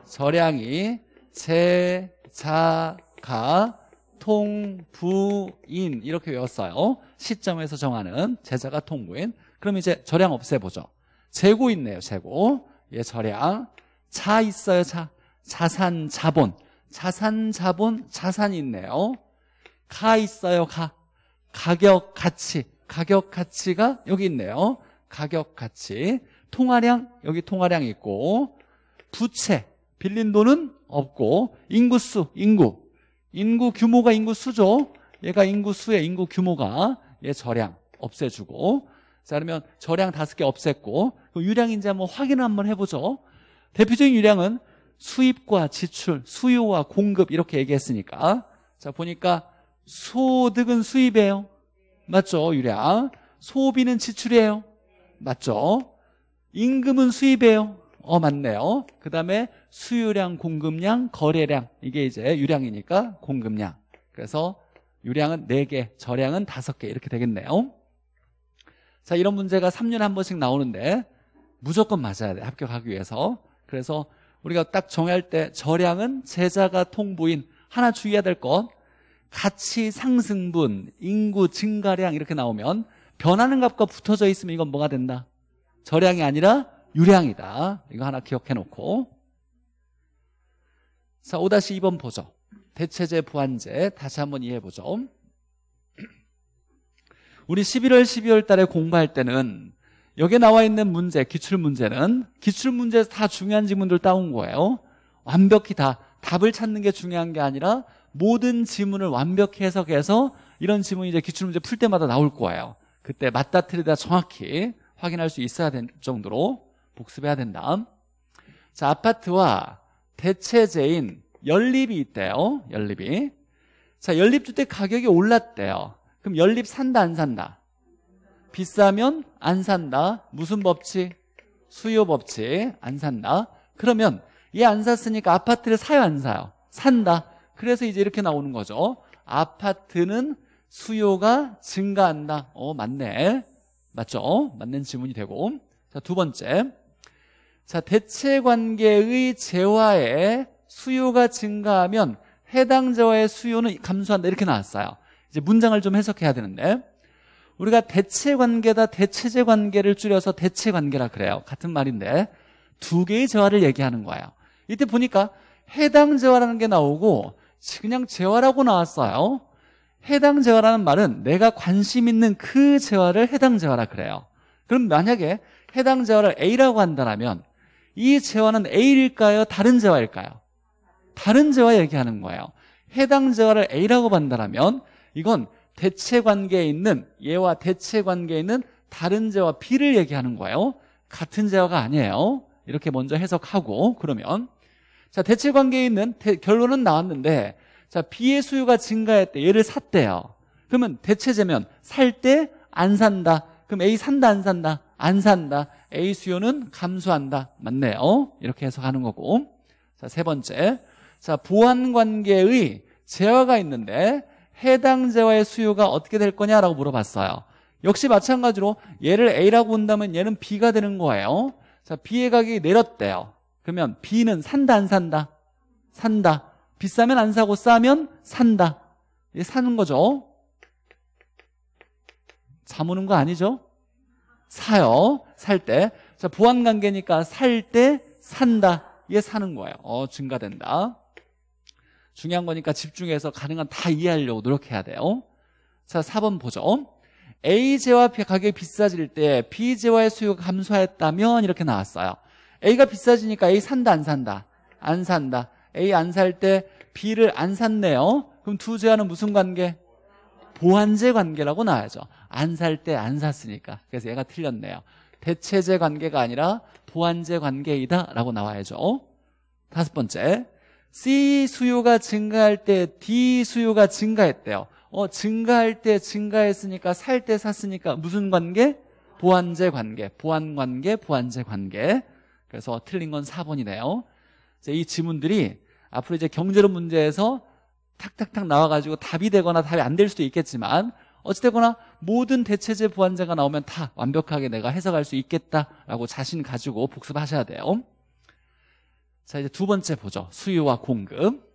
절량이 제, 자, 가, 통, 부, 인 이렇게 외웠어요. 시점에서 정하는 제자가 통부인. 그럼 이제 절량 없애보죠. 재고 있네요, 재고. 예, 절량차 있어요, 차. 자산, 자본. 자산, 자본, 자산이 있네요. 가 있어요, 가. 가격, 가치. 가격, 가치가 여기 있네요. 가격, 가치. 통화량, 여기 통화량 있고. 부채, 빌린 돈은 없고. 인구수, 인구. 인구 규모가 인구수죠. 얘가 인구수에 인구 규모가 얘 저량 없애주고. 자, 그러면 저량 다섯 개 없앴고. 그 유량인지 한번 확인 한번 해보죠. 대표적인 유량은 수입과 지출, 수요와 공급 이렇게 얘기했으니까 자 보니까 소득은 수입이에요 맞죠 유리 소비는 지출이에요 맞죠 임금은 수입이에요 어 맞네요 그 다음에 수요량 공급량 거래량 이게 이제 유량이니까 공급량 그래서 유량은 4개 저량은 5개 이렇게 되겠네요 자 이런 문제가 3년에 한 번씩 나오는데 무조건 맞아야 돼 합격하기 위해서 그래서 우리가 딱 정할 때 절량은 제자가 통부인 하나 주의해야 될 것. 가치 상승분, 인구 증가량 이렇게 나오면 변하는 값과 붙어져 있으면 이건 뭐가 된다? 절량이 아니라 유량이다. 이거 하나 기억해 놓고. 자, 5-2번 보죠. 대체제 보완제 다시 한번 이해해 보죠. 우리 11월, 12월 달에 공부할 때는 여기에 나와 있는 문제, 기출 문제는 기출 문제에서 다 중요한 질문들 따온 거예요. 완벽히 다 답을 찾는 게 중요한 게 아니라 모든 지문을 완벽히 해석해서 이런 지문이 이제 기출 문제 풀 때마다 나올 거예요. 그때 맞다 틀리다 정확히 확인할 수 있어야 될 정도로 복습해야 된다. 자, 아파트와 대체제인 연립이 있대요. 연립이. 자, 연립주택 가격이 올랐대요. 그럼 연립 산다 안 산다? 비싸면 안 산다. 무슨 법칙? 수요 법칙. 안 산다. 그러면 얘 안 샀으니까 아파트를 사요 안 사요? 산다. 그래서 이제 이렇게 나오는 거죠. 아파트는 수요가 증가한다. 어, 맞네. 맞죠? 맞는 지문이 되고. 자, 두 번째. 자, 대체 관계의 재화에 수요가 증가하면 해당 재화의 수요는 감소한다. 이렇게 나왔어요. 이제 문장을 좀 해석해야 되는데. 우리가 대체 관계다 대체제 관계를 줄여서 대체 관계라 그래요. 같은 말인데 두 개의 재화를 얘기하는 거예요. 이때 보니까 해당 재화라는 게 나오고 그냥 재화라고 나왔어요. 해당 재화라는 말은 내가 관심 있는 그 재화를 해당 재화라 그래요. 그럼 만약에 해당 재화를 A라고 한다면 이 재화는 A일까요? 다른 재화일까요? 다른 재화 얘기하는 거예요. 해당 재화를 A라고 한다면 이건 대체 관계에 있는 얘와 대체 관계에 있는 다른 제와 비를 얘기하는 거예요. 같은 제어가 아니에요. 이렇게 먼저 해석하고 그러면 자 대체 관계에 있는 대, 결론은 나왔는데 자비의 수요가 증가했대. 얘를 샀대요. 그러면 대체재면살 때 안 산다. 그럼 A 산다 안 산다? 안 산다. A 수요는 감소한다. 맞네요. 이렇게 해석하는 거고. 자, 세 번째. 자, 보안 관계의 재화가 있는데 해당자와의 수요가 어떻게 될 거냐라고 물어봤어요. 역시 마찬가지로 얘를 A라고 본다면 얘는 B가 되는 거예요. 자, B의 가격이 내렸대요. 그러면 B는 산다 안 산다? 산다. 비싸면 안 사고 싸면 산다. 이게 사는 거죠. 자무는 거 아니죠? 사요. 살 때. 자, 보안 관계니까 살 때 산다. 이게 사는 거예요. 어, 증가된다. 중요한 거니까 집중해서 가능한 다 이해하려고 노력해야 돼요 자 4번 보죠 A제와 가격이 비싸질 때 B제와의 수요가 감소했다면 이렇게 나왔어요 A가 비싸지니까 A 산다 안 산다 안 산다 A 안 살 때 B를 안 샀네요 그럼 두 제와는 무슨 관계? 보완제 관계라고 나와야죠 안 살 때 안 샀으니까 그래서 얘가 틀렸네요 대체제 관계가 아니라 보완제 관계이다라고 나와야죠 다섯 번째 C 수요가 증가할 때 D 수요가 증가했대요. 어, 증가할 때 증가했으니까 살 때 샀으니까 무슨 관계? 보완제 관계, 보완 관계, 보완제 관계. 그래서 틀린 건 4번이네요. 이제 이 지문들이 앞으로 이제 경제론 문제에서 탁탁탁 나와가지고 답이 되거나 답이 안 될 수도 있겠지만 어찌되거나 모든 대체제 보완제가 나오면 다 완벽하게 내가 해석할 수 있겠다라고 자신 가지고 복습하셔야 돼요. 자, 이제 두 번째 보죠. 수요와 공급.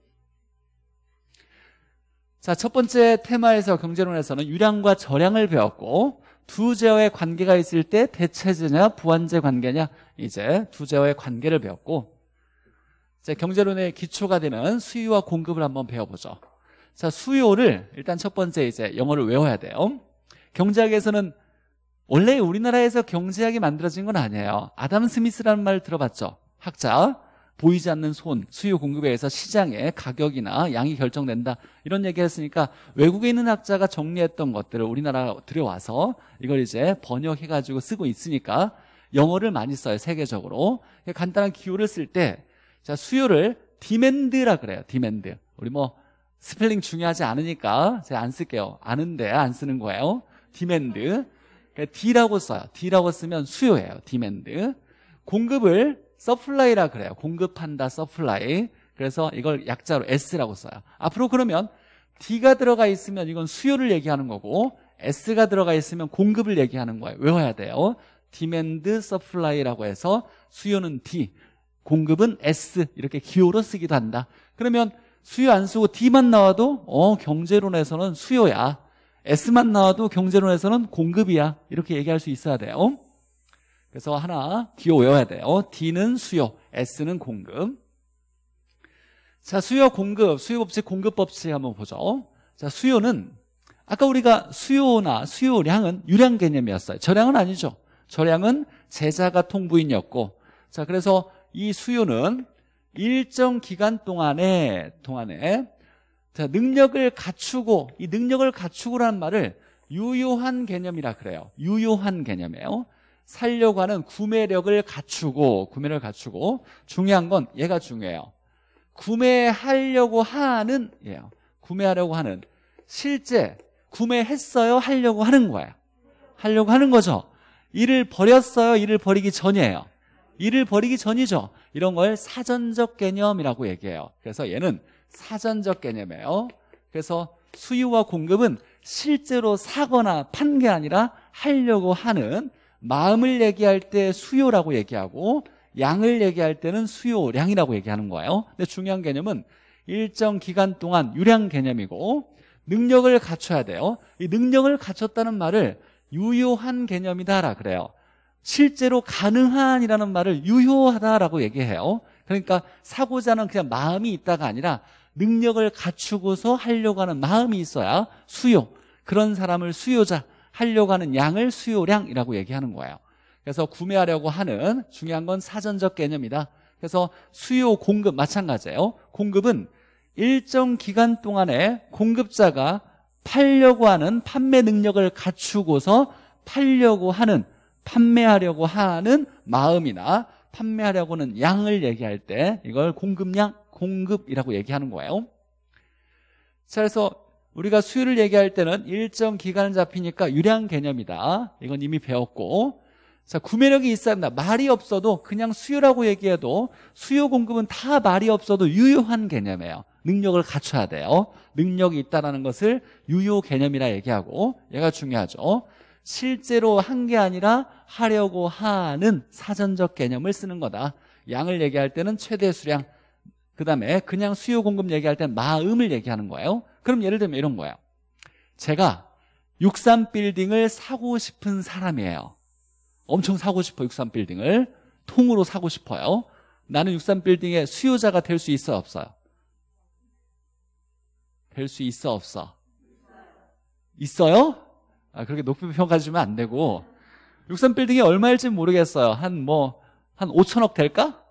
자, 첫 번째 테마에서 경제론에서는 유량과 저량을 배웠고 두 제어의 관계가 있을 때 대체제냐 부완제 관계냐 이제 두 제어의 관계를 배웠고 자, 경제론의 기초가 되는 수요와 공급을 한번 배워보죠. 자, 수요를 일단 첫 번째 이제 영어를 외워야 돼요. 경제학에서는 원래 우리나라에서 경제학이 만들어진 건 아니에요. 아담 스미스라는 말 들어봤죠? 학자. 보이지 않는 손, 수요 공급에 의해서 시장의 가격이나 양이 결정된다. 이런 얘기 했으니까 외국에 있는 학자가 정리했던 것들을 우리나라 들여와서 이걸 이제 번역해가지고 쓰고 있으니까 영어를 많이 써요, 세계적으로. 간단한 기호를 쓸 때, 자, 수요를 디맨드라 그래요, 디맨드. 우리 뭐 스펠링 중요하지 않으니까 제가 안 쓸게요. 아는데 안 쓰는 거예요. 디맨드. 그러니까 d라고 써요. D라고 쓰면 수요예요. 디맨드. 공급을 서플라이라 그래요. 공급한다 서플라이. 그래서 이걸 약자로 S라고 써요. 앞으로 그러면 D가 들어가 있으면 이건 수요를 얘기하는 거고 S가 들어가 있으면 공급을 얘기하는 거예요. 외워야 돼요. 디맨드 서플라이라고 해서 수요는 D, 공급은 S 이렇게 기호로 쓰기도 한다. 그러면 수요 안 쓰고 D만 나와도 어 경제론에서는 수요야. S만 나와도 경제론에서는 공급이야. 이렇게 얘기할 수 있어야 돼요. 그래서 하나 D 외워야 돼요. 어, D는 수요, S는 공급. 자, 수요 공급, 수요 법칙, 공급 법칙 한번 보죠. 자, 수요는 아까 우리가 수요나 수요량은 유량 개념이었어요. 저량은 아니죠. 저량은 제자가 통부인이었고 자, 그래서 이 수요는 일정 기간 동안에 동안에 자, 능력을 갖추고 이 능력을 갖추고라는 말을 유효한 개념이라 그래요. 유효한 개념이에요. 살려고 하는 구매력을 갖추고 구매를 갖추고 중요한 건 얘가 중요해요. 구매하려고 하는 예요. 구매하려고 하는 실제 구매했어요 하려고 하는 거예요. 하려고 하는 거죠. 일을 버렸어요. 일을 버리기 전이에요. 일을 버리기 전이죠. 이런 걸 사전적 개념이라고 얘기해요. 그래서 얘는 사전적 개념이에요. 그래서 수요와 공급은 실제로 사거나 판 게 아니라 하려고 하는 마음을 얘기할 때 수요라고 얘기하고 양을 얘기할 때는 수요량이라고 얘기하는 거예요 근데 중요한 개념은 일정 기간 동안 유량 개념이고 능력을 갖춰야 돼요 이 능력을 갖췄다는 말을 유효한 개념이다라 그래요 실제로 가능한이라는 말을 유효하다라고 얘기해요 그러니까 사고자는 그냥 마음이 있다가 아니라 능력을 갖추고서 하려고 하는 마음이 있어야 수요 그런 사람을 수요자 하려고 하는 양을 수요량이라고 얘기하는 거예요 그래서 구매하려고 하는 중요한 건 사전적 개념이다 그래서 수요 공급 마찬가지예요 공급은 일정 기간 동안에 공급자가 팔려고 하는 판매 능력을 갖추고서 팔려고 하는 판매하려고 하는 마음이나 판매하려고 하는 양을 얘기할 때 이걸 공급량 공급이라고 얘기하는 거예요 자 그래서 우리가 수율을 얘기할 때는 일정 기간 을 잡히니까 유량 개념이다. 이건 이미 배웠고 자 구매력이 있어야 합니다 말이 없어도 그냥 수요라고 얘기해도 수요 공급은 다 말이 없어도 유효한 개념이에요. 능력을 갖춰야 돼요. 능력이 있다는 것을 유효 개념이라 얘기하고 얘가 중요하죠. 실제로 한 게 아니라 하려고 하는 사전적 개념을 쓰는 거다. 양을 얘기할 때는 최대 수량, 그 다음에 그냥 수요 공급 얘기할 때는 마음을 얘기하는 거예요. 그럼 예를 들면 이런 거예요. 제가 63빌딩을 사고 싶은 사람이에요. 엄청 사고 싶어, 63빌딩을. 통으로 사고 싶어요. 나는 63빌딩의 수요자가 될 수 있어, 없어요? 될 수 있어, 없어? 있어요? 아, 그렇게 높이 평가해주면 안 되고. 63빌딩이 얼마일지 모르겠어요. 한 뭐, 한 5천억 될까?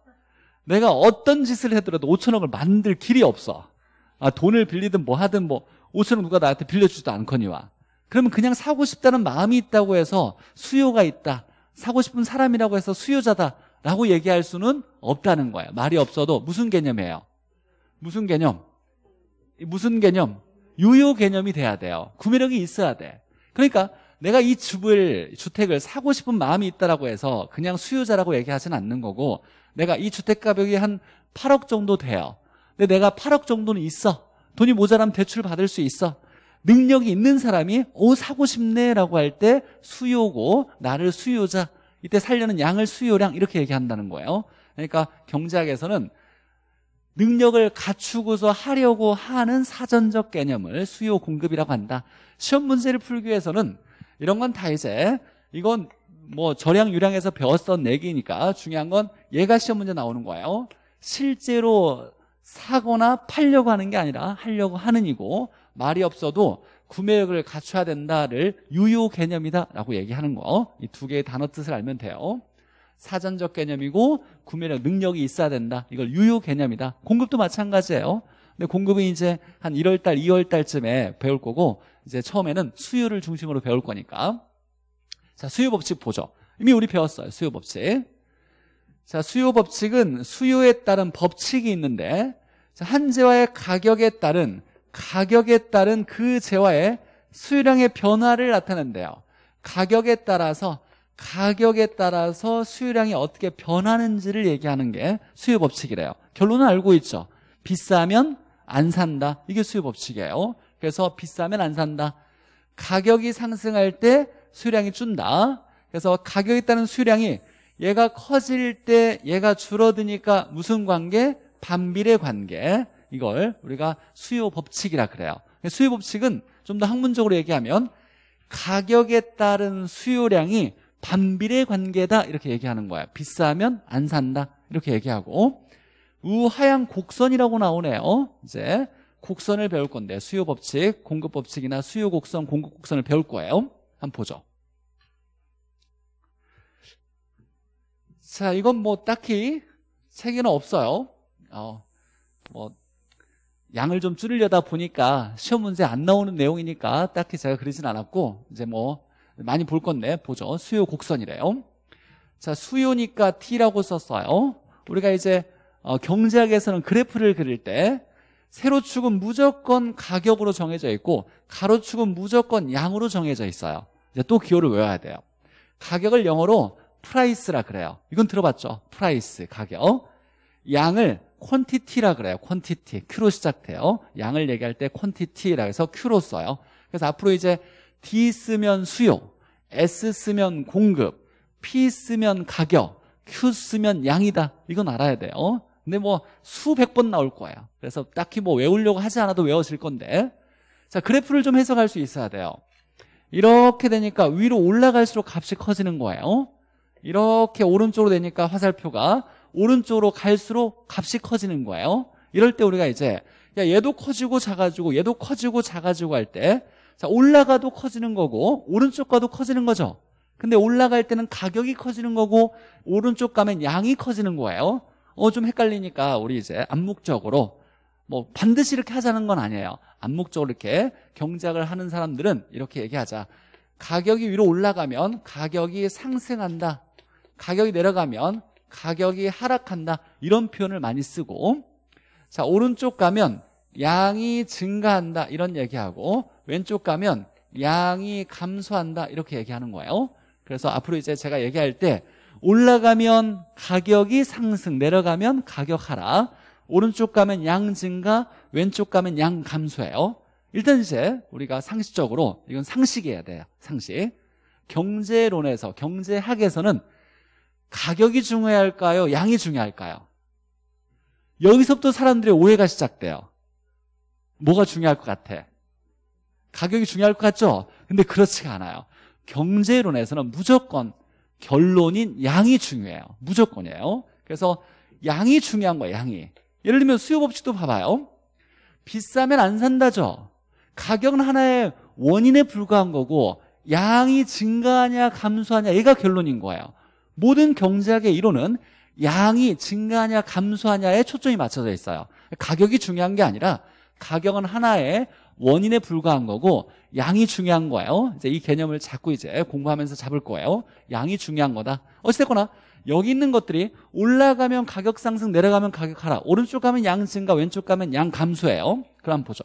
내가 어떤 짓을 해더라도 5천억을 만들 길이 없어. 아, 돈을 빌리든 뭐 하든 뭐 옷을 누가 나한테 빌려주지도 않거니와 그러면 그냥 사고 싶다는 마음이 있다고 해서 수요가 있다 사고 싶은 사람이라고 해서 수요자다라고 얘기할 수는 없다는 거예요 말이 없어도 무슨 개념이에요? 무슨 개념? 무슨 개념? 유효 개념이 돼야 돼요 구매력이 있어야 돼 그러니까 내가 이 집을 주택을 사고 싶은 마음이 있다라고 해서 그냥 수요자라고 얘기하진 않는 거고 내가 이 주택 가격이 한 8억 정도 돼요 근데 내가 8억 정도는 있어. 돈이 모자라면 대출 받을 수 있어. 능력이 있는 사람이 오 어, 사고 싶네라고 할 때 수요고 나를 수요자 이때 살려는 양을 수요량 이렇게 얘기한다는 거예요. 그러니까 경제학에서는 능력을 갖추고서 하려고 하는 사전적 개념을 수요 공급이라고 한다. 시험 문제를 풀기 위해서는 이런 건 다 이제 이건 뭐 절약 유량에서 배웠던 얘기니까 중요한 건 얘가 시험 문제 나오는 거예요. 실제로 사거나 팔려고 하는 게 아니라 하려고 하는 이고 말이 없어도 구매력을 갖춰야 된다를 유효 개념이다라고 얘기하는 거 이 두 개의 단어 뜻을 알면 돼요 사전적 개념이고 구매력 능력이 있어야 된다 이걸 유효 개념이다 공급도 마찬가지예요 근데 공급은 이제 한 1월달 2월달쯤에 배울 거고 이제 처음에는 수요를 중심으로 배울 거니까 자 수요 법칙 보죠 이미 우리 배웠어요 수요 법칙 자, 수요 법칙은 수요에 따른 법칙이 있는데 한 재화의 가격에 따른 가격에 따른 그 재화의 수요량의 변화를 나타낸대요. 가격에 따라서 가격에 따라서 수요량이 어떻게 변하는지를 얘기하는 게 수요 법칙이래요. 결론은 알고 있죠. 비싸면 안 산다. 이게 수요 법칙이에요. 그래서 비싸면 안 산다. 가격이 상승할 때 수요량이 준다. 그래서 가격에 따른 수요량이 얘가 커질 때 얘가 줄어드니까 무슨 관계? 반비례 관계 이걸 우리가 수요 법칙이라 그래요 수요 법칙은 좀 더 학문적으로 얘기하면 가격에 따른 수요량이 반비례 관계다 이렇게 얘기하는 거예요 비싸면 안 산다 이렇게 얘기하고 우하향 곡선이라고 나오네요 이제 곡선을 배울 건데 수요 법칙, 공급 법칙이나 수요 곡선, 공급 곡선을 배울 거예요 한번 보죠 자, 이건 뭐 딱히 세개는 없어요. 어, 뭐 양을 좀 줄이려다 보니까 시험 문제 안 나오는 내용이니까 딱히 제가 그리진 않았고 이제 뭐 많이 볼 건데 보죠. 수요 곡선이래요. 자, 수요니까 T라고 썼어요. 우리가 이제 어, 경제학에서는 그래프를 그릴 때 세로축은 무조건 가격으로 정해져 있고 가로축은 무조건 양으로 정해져 있어요. 이제 또 기호를 외워야 돼요. 가격을 영어로 프라이스라 그래요. 이건 들어봤죠? 프라이스, 가격. 양을 퀀티티라 그래요. 퀀티티. 큐로 시작돼요. 양을 얘기할 때 퀀티티라 해서 큐로 써요. 그래서 앞으로 이제 D 쓰면 수요, S 쓰면 공급, P 쓰면 가격, Q 쓰면 양이다. 이건 알아야 돼요. 근데 뭐 수백 번 나올 거예요 그래서 딱히 뭐 외우려고 하지 않아도 외워질 건데. 자, 그래프를 좀 해석할 수 있어야 돼요. 이렇게 되니까 위로 올라갈수록 값이 커지는 거예요. 이렇게 오른쪽으로 되니까 화살표가 오른쪽으로 갈수록 값이 커지는 거예요 이럴 때 우리가 이제 야 얘도 커지고 작아지고 얘도 커지고 작아지고 할때자 올라가도 커지는 거고 오른쪽 가도 커지는 거죠 근데 올라갈 때는 가격이 커지는 거고 오른쪽 가면 양이 커지는 거예요 어 좀 헷갈리니까 우리 이제 암묵적으로 뭐 반드시 이렇게 하자는 건 아니에요 암묵적으로 이렇게 경작을 하는 사람들은 이렇게 얘기하자 가격이 위로 올라가면 가격이 상승한다 가격이 내려가면 가격이 하락한다 이런 표현을 많이 쓰고 자 오른쪽 가면 양이 증가한다 이런 얘기하고 왼쪽 가면 양이 감소한다 이렇게 얘기하는 거예요 그래서 앞으로 이제 제가 얘기할 때 올라가면 가격이 상승 내려가면 가격 하락 오른쪽 가면 양 증가 왼쪽 가면 양감소해요 일단 이제 우리가 상식적으로 이건 상식이어야 돼요 상식 경제론에서 경제학에서는 가격이 중요할까요? 양이 중요할까요? 여기서부터 사람들의 오해가 시작돼요. 뭐가 중요할 것 같아? 가격이 중요할 것 같죠? 근데 그렇지가 않아요. 경제론에서는 무조건 결론인 양이 중요해요. 무조건이에요. 그래서 양이 중요한 거예요, 양이. 예를 들면 수요 법칙도 봐봐요. 비싸면 안 산다죠. 가격은 하나의 원인에 불과한 거고 양이 증가하냐 감소하냐 얘가 결론인 거예요. 모든 경제학의 이론은 양이 증가하냐 감소하냐에 초점이 맞춰져 있어요 가격이 중요한 게 아니라 가격은 하나의 원인에 불과한 거고 양이 중요한 거예요 이제 이 개념을 자꾸 이제 공부하면서 잡을 거예요 양이 중요한 거다 어찌됐거나 여기 있는 것들이 올라가면 가격 상승 내려가면 가격 하락 오른쪽 가면 양 증가 왼쪽 가면 양 감소예요 그럼 보죠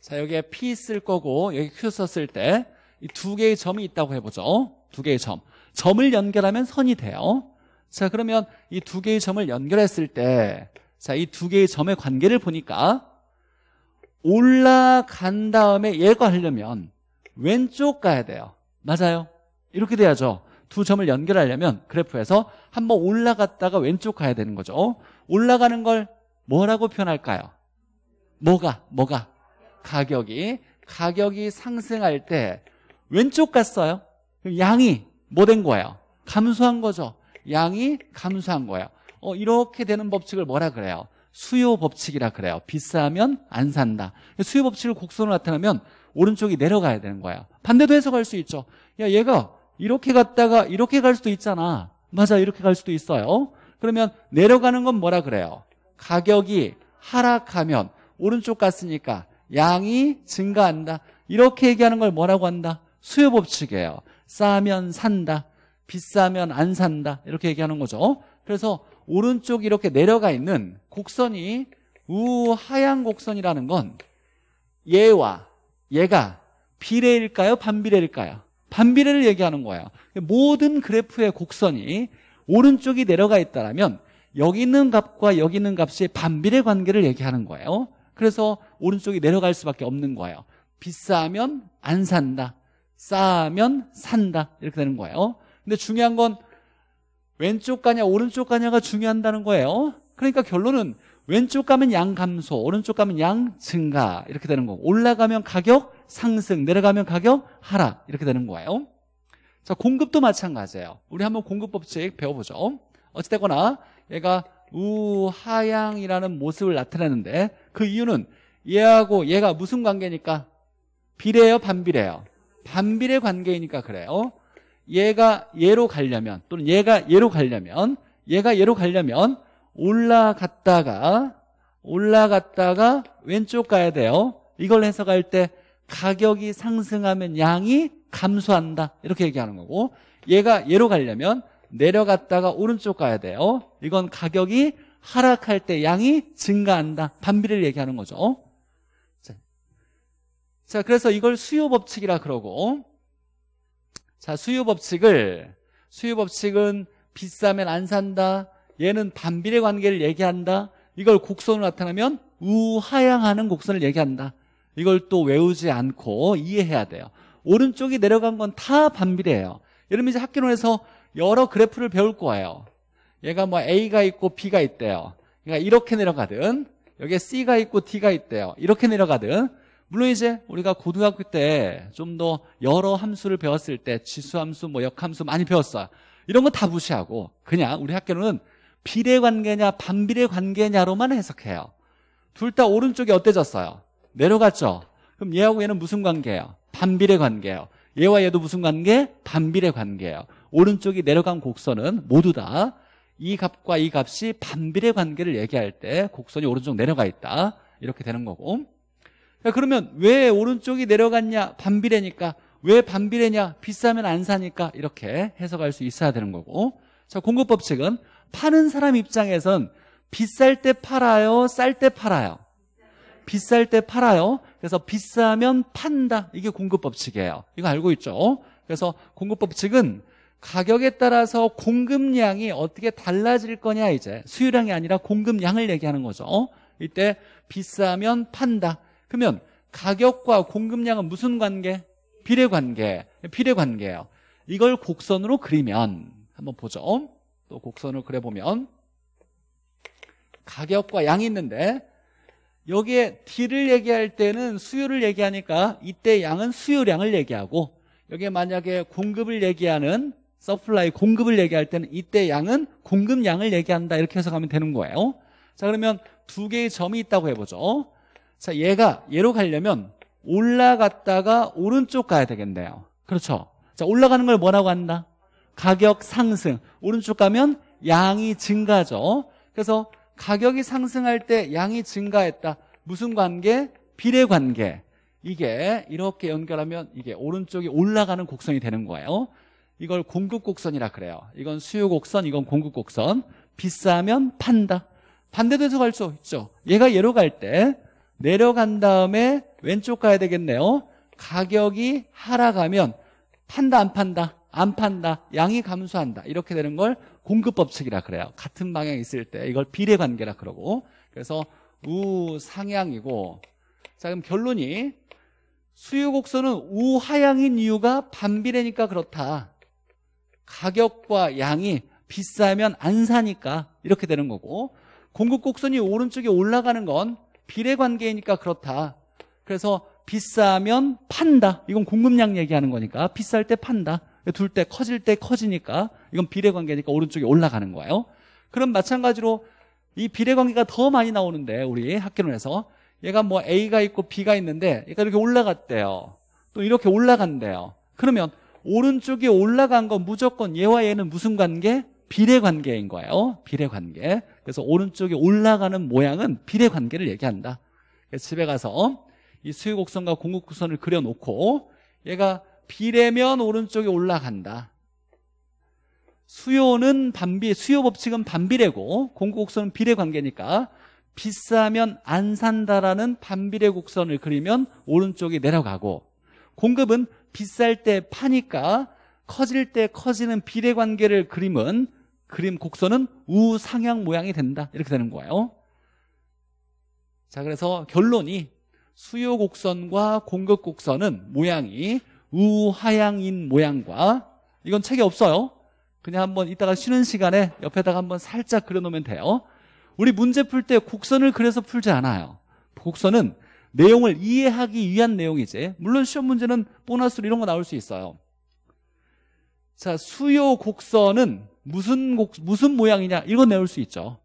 자 여기에 P 쓸 거고 여기 Q 썼을 때 이 두 개의 점이 있다고 해보죠 두 개의 점 점을 연결하면 선이 돼요 자 그러면 이 두 개의 점을 연결했을 때자이 두 개의 점의 관계를 보니까 올라간 다음에 얘가 하려면 왼쪽 가야 돼요 맞아요 이렇게 돼야죠 두 점을 연결하려면 그래프에서 한번 올라갔다가 왼쪽 가야 되는 거죠 올라가는 걸 뭐라고 표현할까요? 뭐가 뭐가 가격이 가격이 상승할 때 왼쪽 갔어요 양이 뭐 된 거예요? 감소한 거죠. 양이 감소한 거예요. 어, 이렇게 되는 법칙을 뭐라 그래요? 수요 법칙이라 그래요. 비싸면 안 산다. 수요 법칙을 곡선으로 나타나면 오른쪽이 내려가야 되는 거예요 반대도 해석할 수 있죠. 야, 얘가 이렇게 갔다가 이렇게 갈 수도 있잖아. 맞아, 이렇게 갈 수도 있어요. 그러면 내려가는 건 뭐라 그래요? 가격이 하락하면 오른쪽 갔으니까 양이 증가한다. 이렇게 얘기하는 걸 뭐라고 한다? 수요 법칙이에요. 싸면 산다. 비싸면 안 산다. 이렇게 얘기하는 거죠. 그래서 오른쪽 이렇게 내려가 있는 곡선이 우하향 곡선이라는 건 얘와 얘가 비례일까요? 반비례일까요? 반비례를 얘기하는 거예요. 모든 그래프의 곡선이 오른쪽이 내려가 있다면 여기 있는 값과 여기 있는 값이 반비례 관계를 얘기하는 거예요. 그래서 오른쪽이 내려갈 수밖에 없는 거예요. 비싸면 안 산다. 싸면 산다 이렇게 되는 거예요 근데 중요한 건 왼쪽 가냐 오른쪽 가냐가 중요한다는 거예요 그러니까 결론은 왼쪽 가면 양 감소 오른쪽 가면 양 증가 이렇게 되는 거고 올라가면 가격 상승 내려가면 가격 하락 이렇게 되는 거예요 자 공급도 마찬가지예요 우리 한번 공급 법칙 배워보죠 어찌되거나 얘가 우하향이라는 모습을 나타내는데 그 이유는 얘하고 얘가 무슨 관계니까 비례예요 반비례예요 반비례 관계이니까 그래요 얘가 얘로 가려면 또는 얘가 얘로 가려면 얘가 얘로 가려면 올라갔다가 올라갔다가 왼쪽 가야 돼요 이걸 해석할 때 가격이 상승하면 양이 감소한다 이렇게 얘기하는 거고 얘가 얘로 가려면 내려갔다가 오른쪽 가야 돼요 이건 가격이 하락할 때 양이 증가한다 반비례를 얘기하는 거죠 자, 그래서 이걸 수요 법칙이라 그러고 자, 수요 법칙을 수요 법칙은 비싸면 안 산다. 얘는 반비례 관계를 얘기한다. 이걸 곡선으로 나타나면 우하향하는 곡선을 얘기한다. 이걸 또 외우지 않고 이해해야 돼요. 오른쪽이 내려간 건 다 반비례예요. 여러분 이제 학교론에서 여러 그래프를 배울 거예요. 얘가 뭐 A가 있고 B가 있대요. 그러니까 이렇게 내려가든 여기에 C가 있고 D가 있대요. 이렇게 내려가든 물론 이제 우리가 고등학교 때 좀 더 여러 함수를 배웠을 때 지수함수, 뭐 역함수 많이 배웠어요. 이런 거 다 무시하고 그냥 우리 학교는 비례 관계냐 반비례 관계냐로만 해석해요. 둘 다 오른쪽이 어때졌어요? 내려갔죠. 그럼 얘하고 얘는 무슨 관계예요? 반비례 관계예요. 얘와 얘도 무슨 관계? 반비례 관계예요. 오른쪽이 내려간 곡선은 모두 다 이 값과 이 값이 반비례 관계를 얘기할 때 곡선이 오른쪽 내려가 있다. 이렇게 되는 거고. 그러면 왜 오른쪽이 내려갔냐? 반비례니까. 왜 반비례냐? 비싸면 안 사니까. 이렇게 해석할 수 있어야 되는 거고. 자, 공급 법칙은 파는 사람 입장에선 비쌀 때 팔아요, 쌀 때 팔아요. 비쌀 때 팔아요. 그래서 비싸면 판다. 이게 공급 법칙이에요. 이거 알고 있죠? 그래서 공급 법칙은 가격에 따라서 공급량이 어떻게 달라질 거냐 이제 수요량이 아니라 공급량을 얘기하는 거죠. 이때 비싸면 판다. 그러면 가격과 공급량은 무슨 관계? 비례 관계. 비례 관계예요. 이걸 곡선으로 그리면 한번 보죠. 또 곡선을 그려보면 가격과 양이 있는데 여기에 D를 얘기할 때는 수요를 얘기하니까 이때 양은 수요량을 얘기하고 여기에 만약에 공급을 얘기하는 서플라이 공급을 얘기할 때는 이때 양은 공급량을 얘기한다 이렇게 해석하면 되는 거예요 자 그러면 두 개의 점이 있다고 해보죠 자, 얘가 얘로 가려면 올라갔다가 오른쪽 가야 되겠네요. 그렇죠? 자, 올라가는 걸 뭐라고 한다? 가격 상승. 오른쪽 가면 양이 증가죠. 그래서 가격이 상승할 때 양이 증가했다. 무슨 관계? 비례 관계. 이게 이렇게 연결하면 이게 오른쪽이 올라가는 곡선이 되는 거예요. 이걸 공급 곡선이라 그래요. 이건 수요 곡선, 이건 공급 곡선. 비싸면 판다. 반대돼서 갈 수 있죠. 얘가 얘로 갈때 내려간 다음에 왼쪽 가야 되겠네요. 가격이 하락하면 판다 안 판다 안 판다 양이 감소한다 이렇게 되는 걸 공급 법칙이라 그래요. 같은 방향에 있을 때 이걸 비례 관계라 그러고 그래서 우상향이고 자 그럼 결론이 수요 곡선은 우하향인 이유가 반비례니까 그렇다. 가격과 양이 비싸면 안 사니까 이렇게 되는 거고 공급 곡선이 오른쪽에 올라가는 건 비례 관계이니까 그렇다. 그래서 비싸면 판다. 이건 공급량 얘기하는 거니까 비쌀 때 판다. 둘 때 커질 때 커지니까 이건 비례 관계니까 오른쪽에 올라가는 거예요. 그럼 마찬가지로 이 비례 관계가 더 많이 나오는데 우리 학교론에서 얘가 뭐 A가 있고 B가 있는데 얘가 이렇게 올라갔대요. 또 이렇게 올라간대요. 그러면 오른쪽에 올라간 건 무조건 얘와 얘는 무슨 관계? 비례 관계인 거예요. 비례 관계. 그래서 오른쪽에 올라가는 모양은 비례 관계를 얘기한다. 그래서 집에 가서 이 수요 곡선과 공급 곡선을 그려놓고 얘가 비례면 오른쪽에 올라간다. 수요는 반비, 수요 법칙은 반비례고 공급 곡선은 비례 관계니까 비싸면 안 산다라는 반비례 곡선을 그리면 오른쪽이 내려가고 공급은 비쌀 때 파니까 커질 때 커지는 비례 관계를 그림은 그림 곡선은 우상향 모양이 된다. 이렇게 되는 거예요. 자, 그래서 결론이 수요 곡선과 공급 곡선은 모양이 우하향인 모양과 이건 책에 없어요. 그냥 한번 이따가 쉬는 시간에 옆에다가 한번 살짝 그려놓으면 돼요. 우리 문제 풀 때 곡선을 그래서 풀지 않아요. 곡선은 내용을 이해하기 위한 내용이지. 물론 시험 문제는 보너스로 이런 거 나올 수 있어요. 자, 수요 곡선은 무슨 곡, 무슨 모양이냐? 이건 나올 수 있죠.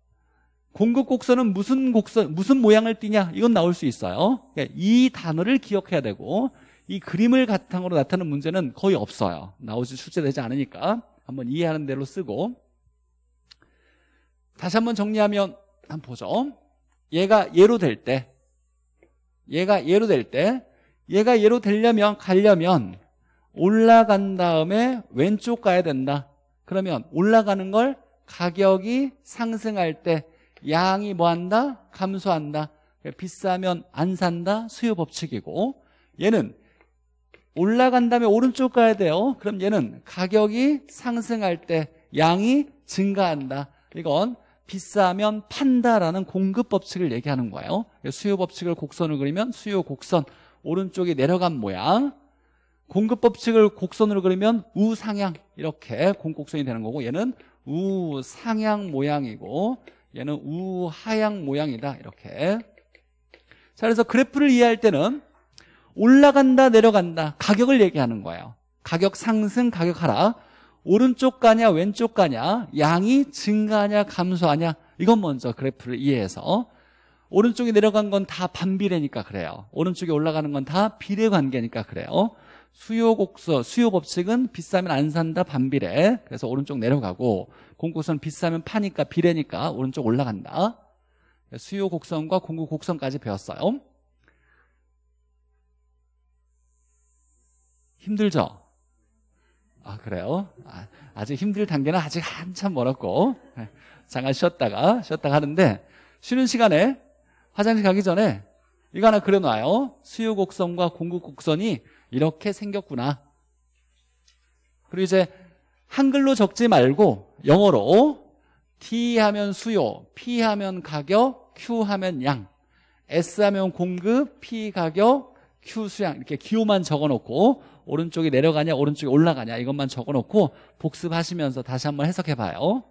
공급 곡선은 무슨 곡선, 무슨 모양을 띠냐? 이건 나올 수 있어요. 그러니까 이 단어를 기억해야 되고, 이 그림을 바탕으로 나타나는 문제는 거의 없어요. 나오지 출제되지 않으니까 한번 이해하는 대로 쓰고 다시 한번 정리하면 한번 보죠. 얘가 예로 될 때, 얘가 예로 될 때, 얘가 예로 되려면 가려면 올라간 다음에 왼쪽 가야 된다. 그러면 올라가는 걸 가격이 상승할 때 양이 뭐 한다? 감소한다. 그러니까 비싸면 안 산다. 수요 법칙이고 얘는 올라간 다음에 오른쪽 가야 돼요. 그럼 얘는 가격이 상승할 때 양이 증가한다. 이건 비싸면 판다라는 공급 법칙을 얘기하는 거예요. 수요 법칙을 곡선을 그리면 수요 곡선 오른쪽이 내려간 모양 공급 법칙을 곡선으로 그리면 우상향 이렇게 공곡선이 되는 거고 얘는 우상향 모양이고 얘는 우하향 모양이다 이렇게 자 그래서 그래프를 이해할 때는 올라간다 내려간다 가격을 얘기하는 거예요 가격 상승 가격 하락 오른쪽 가냐 왼쪽 가냐 양이 증가하냐 감소하냐 이건 먼저 그래프를 이해해서 오른쪽이 내려간 건 다 반비례니까 그래요 오른쪽이 올라가는 건 다 비례 관계니까 그래요 수요 곡선, 수요 법칙은 비싸면 안 산다 반비례. 그래서 오른쪽 내려가고 공구선 비싸면 파니까 비례니까 오른쪽 올라간다. 수요 곡선과 공구 곡선까지 배웠어요. 힘들죠? 아 그래요? 아, 직 힘들 단계는 아직 한참 멀었고 네, 잠깐 쉬었다가 쉬었다가 하는데 쉬는 시간에 화장실 가기 전에 이거 하나 그려놔요 수요 곡선과 공구 곡선이 이렇게 생겼구나. 그리고 이제 한글로 적지 말고 영어로 T 하면 수요, P 하면 가격, Q 하면 양, S 하면 공급, P 가격, Q 수량 이렇게 기호만 적어놓고 오른쪽이 내려가냐 오른쪽이 올라가냐 이것만 적어놓고 복습하시면서 다시 한번 해석해봐요.